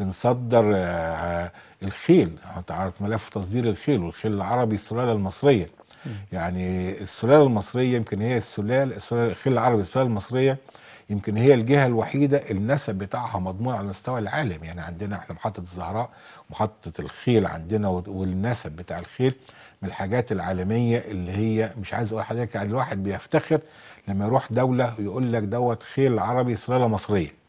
بنصدر آه، الخيل انت عارف ملف تصدير الخيل والخيل العربي السلاله المصريه يعني السلاله المصريه يمكن هي السلاله الخيل العربي السلاله المصريه يمكن هي الجهه الوحيده النسب بتاعها مضمون على مستوى العالم يعني عندنا احنا محطه الزهراء محطه الخيل عندنا والنسب بتاع الخيل من الحاجات العالميه اللي هي مش عايز اقول لحضرتك يعني الواحد بيفتخر لما يروح دوله يقول لك دوت خيل عربي سلاله مصريه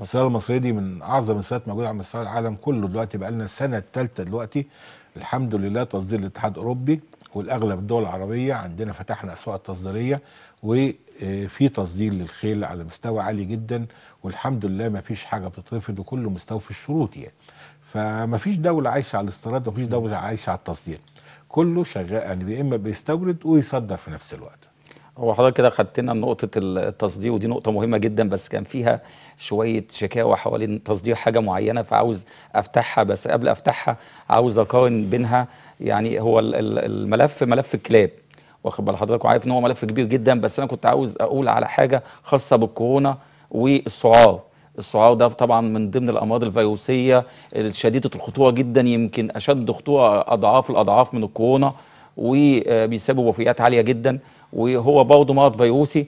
السياره المصريه دي من اعظم السيارات موجوده على مستوى العالم كله دلوقتي بقى لنا السنه الثالثه دلوقتي الحمد لله تصدير الاتحاد الاوروبي والاغلب الدول العربيه عندنا فتحنا اسواق تصديريه وفي تصدير للخيل على مستوى عالي جدا والحمد لله ما فيش حاجه بتترفض وكله مستوفي الشروط يعني فما فيش دوله عايشه على الاستيراد وما فيش دوله عايشه على التصدير كله شغال يعني يا اما بيستورد ويصدر في نفس الوقت هو حضرتك كده خدتنا نقطة التصدير ودي نقطة مهمة جدا بس كان فيها شوية شكاوى حوالين تصدير حاجة معينة فعاوز أفتحها بس قبل أفتحها عاوز أقارن بينها يعني هو الملف ملف الكلاب واخد بال حضرتك وعارف إن هو ملف كبير جدا بس أنا كنت عاوز أقول على حاجة خاصة بالكورونا والسعار السعار ده طبعا من ضمن الامراض الفيروسيه شديده الخطوره جدا يمكن اشد خطوره اضعاف الاضعاف من الكورونا وبيسبب وفيات عاليه جدا وهو برضه مرض فيروسي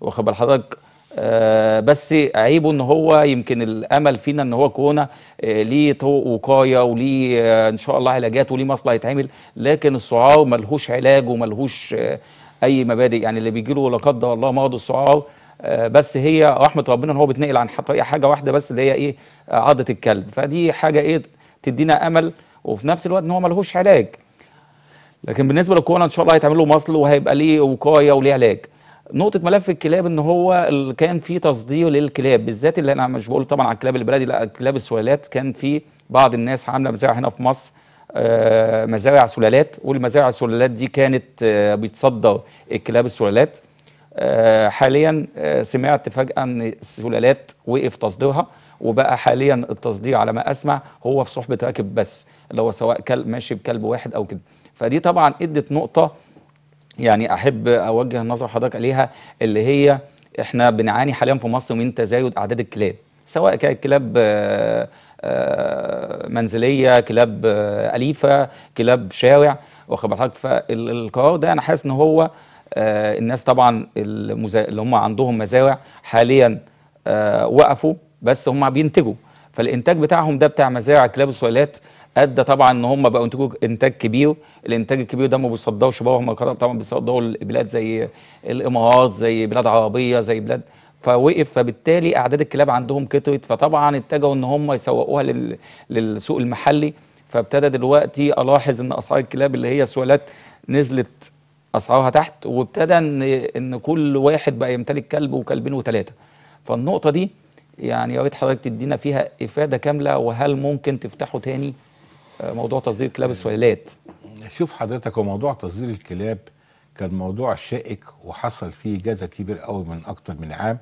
واخد بال حضرتك آه بس عيبه ان هو يمكن الامل فينا ان هو كورونا آه ليه طرق وقايه وليه آه ان شاء الله علاجات وليه مصلحه يتعمل لكن السعار ملهوش علاج وملهوش آه، اي مبادئ يعني اللي بيجي له لا قدر الله مرض السعار آه، بس هي رحمه ربنا ان هو بيتنقل عن طريق حاجه واحده بس اللي هي ايه عضه الكلب فدي حاجه ايه تدينا امل وفي نفس الوقت ان هو ملهوش علاج لكن بالنسبه للكورونا ان شاء الله هيتعمل له مصل وهيبقى ليه وقايه وليه علاج نقطه ملف الكلاب ان هو كان في تصدير للكلاب بالذات اللي انا مش بقول طبعا على الكلاب البلدي لا كلاب السلالات كان في بعض الناس عامله مزارع هنا في مصر آه، مزارع سلالات والمزارع السلالات دي كانت آه، بيتصدر الكلاب السلالات آه، حاليا سمعت فجاه ان السلالات وقف تصديرها وبقى حاليا التصدير على ما اسمع هو في صحبه راكب بس اللي هو سواء كلب ماشي بكلب واحد او كده فدي طبعا ادت نقطه يعني احب اوجه نظر حضرتك عليها اللي هي احنا بنعاني حاليا في مصر من تزايد اعداد الكلاب سواء كانت كلاب آه، آه، منزليه كلاب آه، اليفه كلاب شارع واخد بالك فالقرار ده انا حاسس ان هو الناس طبعا اللي هم عندهم مزارع حاليا وقفوا بس هم بينتجوا فالانتاج بتاعهم ده بتاع مزارع كلاب السويلات ادى طبعا ان هم بقوا ينتجوا انتاج كبير الانتاج الكبير ده ما بيصدروش بره هم طبعا بيصدروا لبلاد زي الامارات زي بلاد عربيه زي بلاد فوقف فبالتالي اعداد الكلاب عندهم كترت فطبعا اتجهوا ان هم يسوقوها لل... للسوق المحلي فابتدى دلوقتي الاحظ ان اسعار الكلاب اللي هي سؤالات نزلت اسعارها تحت وابتدى ان ان كل واحد بقى يمتلك كلب وكلبين وثلاثه فالنقطه دي يعني يا ريت حضرتك تدينا فيها افاده كامله وهل ممكن تفتحوا تاني موضوع تصدير كلاب السويلات شوف حضرتك وموضوع تصدير الكلاب كان موضوع شائك وحصل فيه جدل كبير قوي من اكتر من عام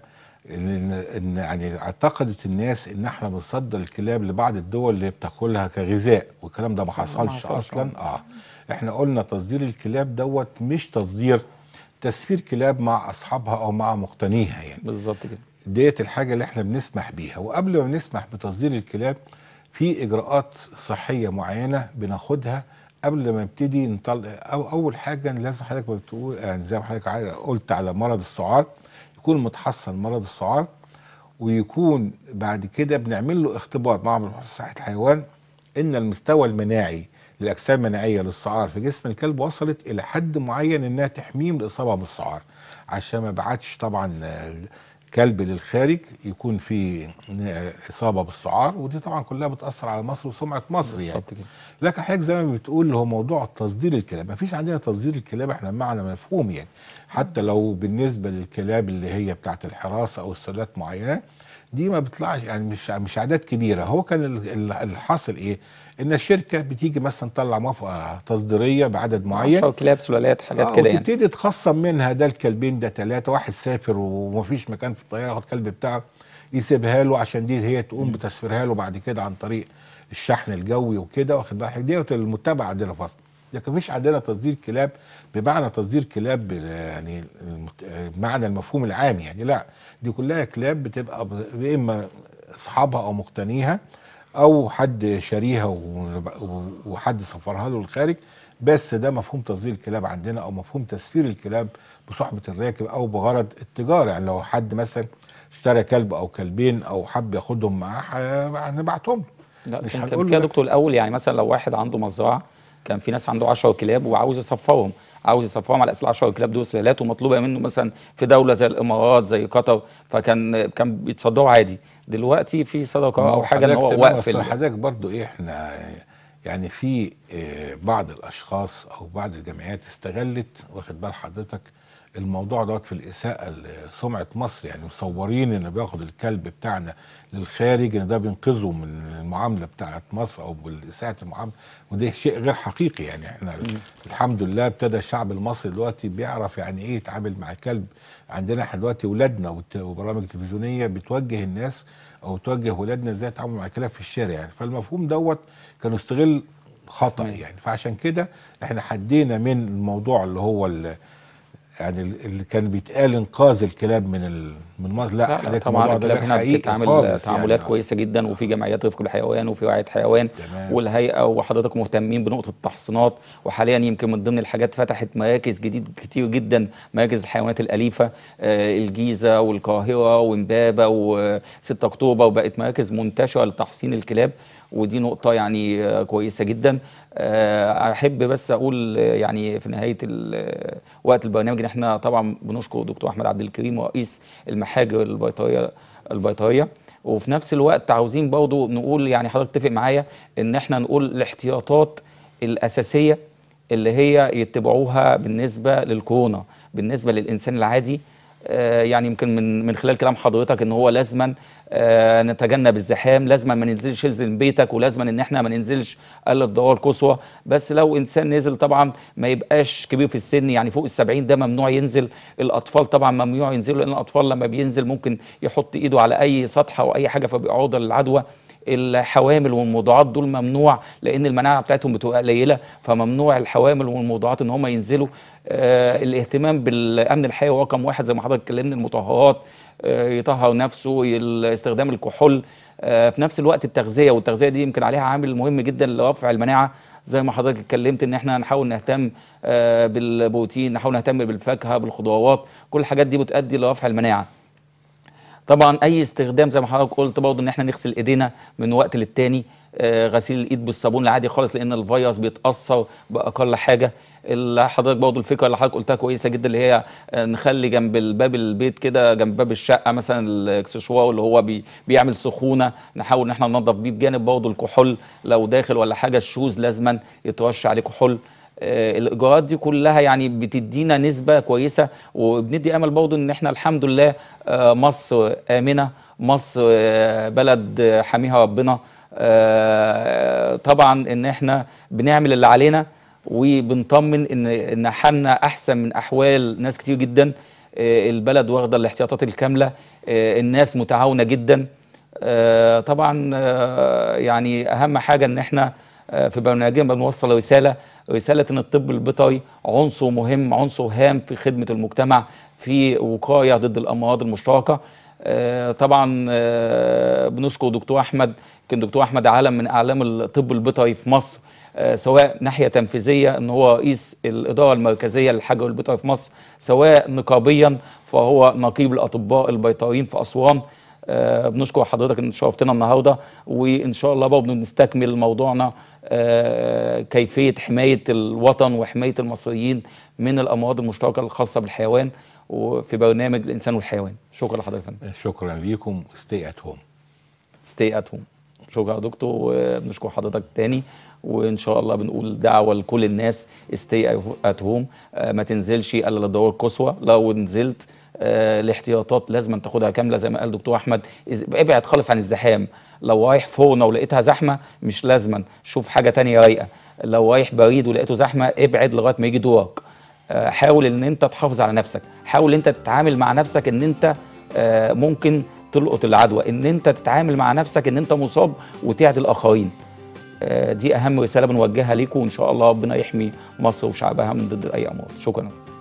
ان يعني اعتقدت الناس ان احنا بنصدر الكلاب لبعض الدول اللي بتاكلها كغذاء والكلام ده ما حصلش آه. اصلا اه احنا قلنا تصدير الكلاب دوت مش تصدير تسفير كلاب مع اصحابها او مع مقتنيها يعني بالظبط كده ديت الحاجه اللي احنا بنسمح بيها وقبل ما نسمح بتصدير الكلاب في اجراءات صحيه معينه بناخدها قبل ما نبتدي نطلق أو اول حاجه لازم حضرتك بتقول يعني زي ما حضرتك قلت على مرض السعار يكون متحصن مرض السعار ويكون بعد كده بنعمل له اختبار مع صحه الحيوان ان المستوى المناعي للاجسام المناعيه للسعار في جسم الكلب وصلت الى حد معين انها تحميه من الاصابه بالسعار عشان ما بعتش طبعا كلب للخارج يكون في اصابه بالسعار ودي طبعا كلها بتاثر على مصر وسمعه مصر يعني كده. لكن حضرتك زي ما بتقول هو موضوع تصدير الكلاب ما فيش عندنا تصدير الكلاب احنا بمعنى مفهوم يعني حتى لو بالنسبه للكلاب اللي هي بتاعت الحراسه او السلالات معينه دي ما بيطلعش يعني مش مش اعداد كبيره هو كان اللي حاصل ايه؟ ان الشركه بتيجي مثلا تطلع موافقه تصديريه بعدد معين 10 كلاب سلالات حاجات آه، كده يعني وتبتدي تخصم منها ده الكلبين ده ثلاثه واحد سافر ومفيش مكان في الطياره ياخد الكلب بتاعه يسيبها له عشان دي هي تقوم بتسفيرها له بعد كده عن طريق الشحن الجوي وكده واخد بالك ديت المتبعه دي رفضت لكن مش عندنا تصدير كلاب بمعنى تصدير كلاب يعني بمعنى المفهوم العام يعني لا دي كلها كلاب بتبقى يا اما اصحابها او مقتنيها او حد شاريها وحد سفرها له للخارج بس ده مفهوم تصدير الكلاب عندنا او مفهوم تسفير الكلاب بصحبه الراكب او بغرض التجاره يعني لو حد مثلا اشترى كلب او كلبين او حب ياخدهم معاه هنبعتهم له لا مش كان فيها دكتور الاول يعني مثلا لو واحد عنده مزرعه كان في ناس عنده 10 كلاب وعاوز يصفرهم عاوز يصفرهم على اساس ال 10 كلاب دول سلالات ومطلوبه منه مثلا في دوله زي الامارات زي قطر فكان كان بيتصدروا عادي دلوقتي في صدقه او حاجه ان هو وقف حضرتك برضو ايه احنا يعني في آه، بعض الاشخاص او بعض الجمعيات استغلت واخد بال حضرتك الموضوع دوت في الاساءه لسمعه مصر يعني مصورين ان بياخد الكلب بتاعنا للخارج ان ده بينقذه من المعامله بتاعه مصر او بالاساءه المعامله وده شيء غير حقيقي يعني احنا الحمد لله ابتدى الشعب المصري دلوقتي بيعرف يعني ايه يتعامل مع كلب عندنا احنا دلوقتي ولادنا وبرامج تلفزيونيه بتوجه الناس او توجه ولادنا ازاي يتعاملوا مع الكلاب في الشارع يعني فالمفهوم دوت كان استغل خطا يعني فعشان كده احنا حدينا من الموضوع اللي هو يعني اللي كان بيتقال انقاذ الكلاب من ال... من مصر لا, لا, طبعا الكلاب هنا بتتعامل تعاملات يعني كويسه جدا وفي جمعيات رفق الحيوان وفي وعيه حيوان تمام. والهيئه وحضرتك مهتمين بنقطه التحصينات وحاليا يمكن من ضمن الحاجات فتحت مراكز جديد كتير جدا مراكز الحيوانات الاليفه آه الجيزه والقاهره وامبابه و6 اكتوبر وبقت مراكز منتشره لتحصين الكلاب ودي نقطه يعني آه، كويسه جدا آه، احب بس اقول آه، يعني في نهايه وقت البرنامج ان احنا طبعا بنشكر دكتور احمد عبد الكريم رئيس المحاجر البيطريه البيطريه وفي نفس الوقت عاوزين برضه نقول يعني حضرتك تتفق معايا ان احنا نقول الاحتياطات الاساسيه اللي هي يتبعوها بالنسبه للكورونا بالنسبه للانسان العادي آه، يعني يمكن من من خلال كلام حضرتك ان هو لازما آه، نتجنب الزحام لازما ما ننزلش يلزم بيتك ولازما ان احنا ما ننزلش قال الدوار قصوى بس لو انسان نزل طبعا ما يبقاش كبير في السن يعني فوق ال70 ده ممنوع ينزل الاطفال طبعا ممنوع ينزلوا لان الاطفال لما بينزل ممكن يحط ايده على اي سطح او اي حاجه فبيبقى عرضه للعدوى الحوامل والموضوعات دول ممنوع لان المناعه بتاعتهم بتبقى قليله فممنوع الحوامل والموضوعات ان هم ينزلوا آه الاهتمام بالامن الحيوي رقم واحد زي ما حضرتك اتكلمنا المطهرات آه يطهر نفسه استخدام الكحول آه في نفس الوقت التغذيه والتغذيه دي يمكن عليها عامل مهم جدا لرفع المناعه زي ما حضرتك اتكلمت ان احنا نحاول نهتم آه، بالبروتين نحاول نهتم بالفاكهه بالخضروات كل الحاجات دي بتؤدي لرفع المناعه طبعا اي استخدام زي ما حضرتك قلت برضه ان احنا نغسل ايدينا من وقت للتاني آه، غسيل الايد بالصابون العادي خالص لان الفيروس بيتاثر باقل حاجه اللي حضرتك برضه الفكره اللي حضرتك قلتها كويسه جدا اللي هي آه، نخلي جنب باب البيت كده جنب باب الشقه مثلا الاكسسوار اللي هو بي بيعمل سخونه نحاول ان احنا ننظف بيه بجانب برضه الكحول لو داخل ولا حاجه الشوز لازما يترش عليه كحول آه، الايجارات دي كلها يعني بتدينا نسبه كويسه وبندي امل برضه ان احنا الحمد لله آه، مصر امنه مصر آه، بلد حميها ربنا طبعا ان احنا بنعمل اللي علينا وبنطمن ان ان حالنا احسن من احوال ناس كتير جدا البلد واخده الاحتياطات الكامله الناس متعاونه جدا طبعا يعني اهم حاجه ان احنا في برنامجنا بنوصل رساله رساله ان الطب البيطري عنصر مهم عنصر هام في خدمه المجتمع في وقايه ضد الامراض المشتركه آه، طبعا آه، بنشكر دكتور احمد كان دكتور احمد عالم من اعلام الطب البيطري في مصر آه، سواء ناحيه تنفيذيه ان هو رئيس الاداره المركزيه للحجر البيطري في مصر سواء نقابيا فهو نقيب الاطباء البيطريين في اسوان بنشكر حضرتك ان شرفتنا النهارده وان شاء الله برضه بنستكمل موضوعنا آه، كيفيه حمايه الوطن وحمايه المصريين من الامراض المشتركه الخاصه بالحيوان وفي برنامج الانسان والحيوان شكرا لحضرتك شكرا ليكم ستي ات هوم ستي ات هوم شكرا يا دكتور وبنشكر حضرتك تاني وان شاء الله بنقول دعوه لكل الناس ستي ات هوم ما تنزلش الا للضروره القصوى لو نزلت الاحتياطات آه، لازم تاخدها كامله زي ما قال دكتور احمد ابعد خالص عن الزحام لو رايح فورنه ولقيتها زحمه مش لازما شوف حاجه تانية رايقه لو رايح بريد ولقيته زحمه ابعد لغايه ما يجي دورك آه، حاول ان انت تحافظ على نفسك حاول انت تتعامل مع نفسك ان انت آه، ممكن تلقط العدوى ان انت تتعامل مع نفسك ان انت مصاب وتعدي الاخرين دي اهم رساله بنوجهها لكم وان شاء الله ربنا يحمي مصر وشعبها من ضد اي امراض شكرا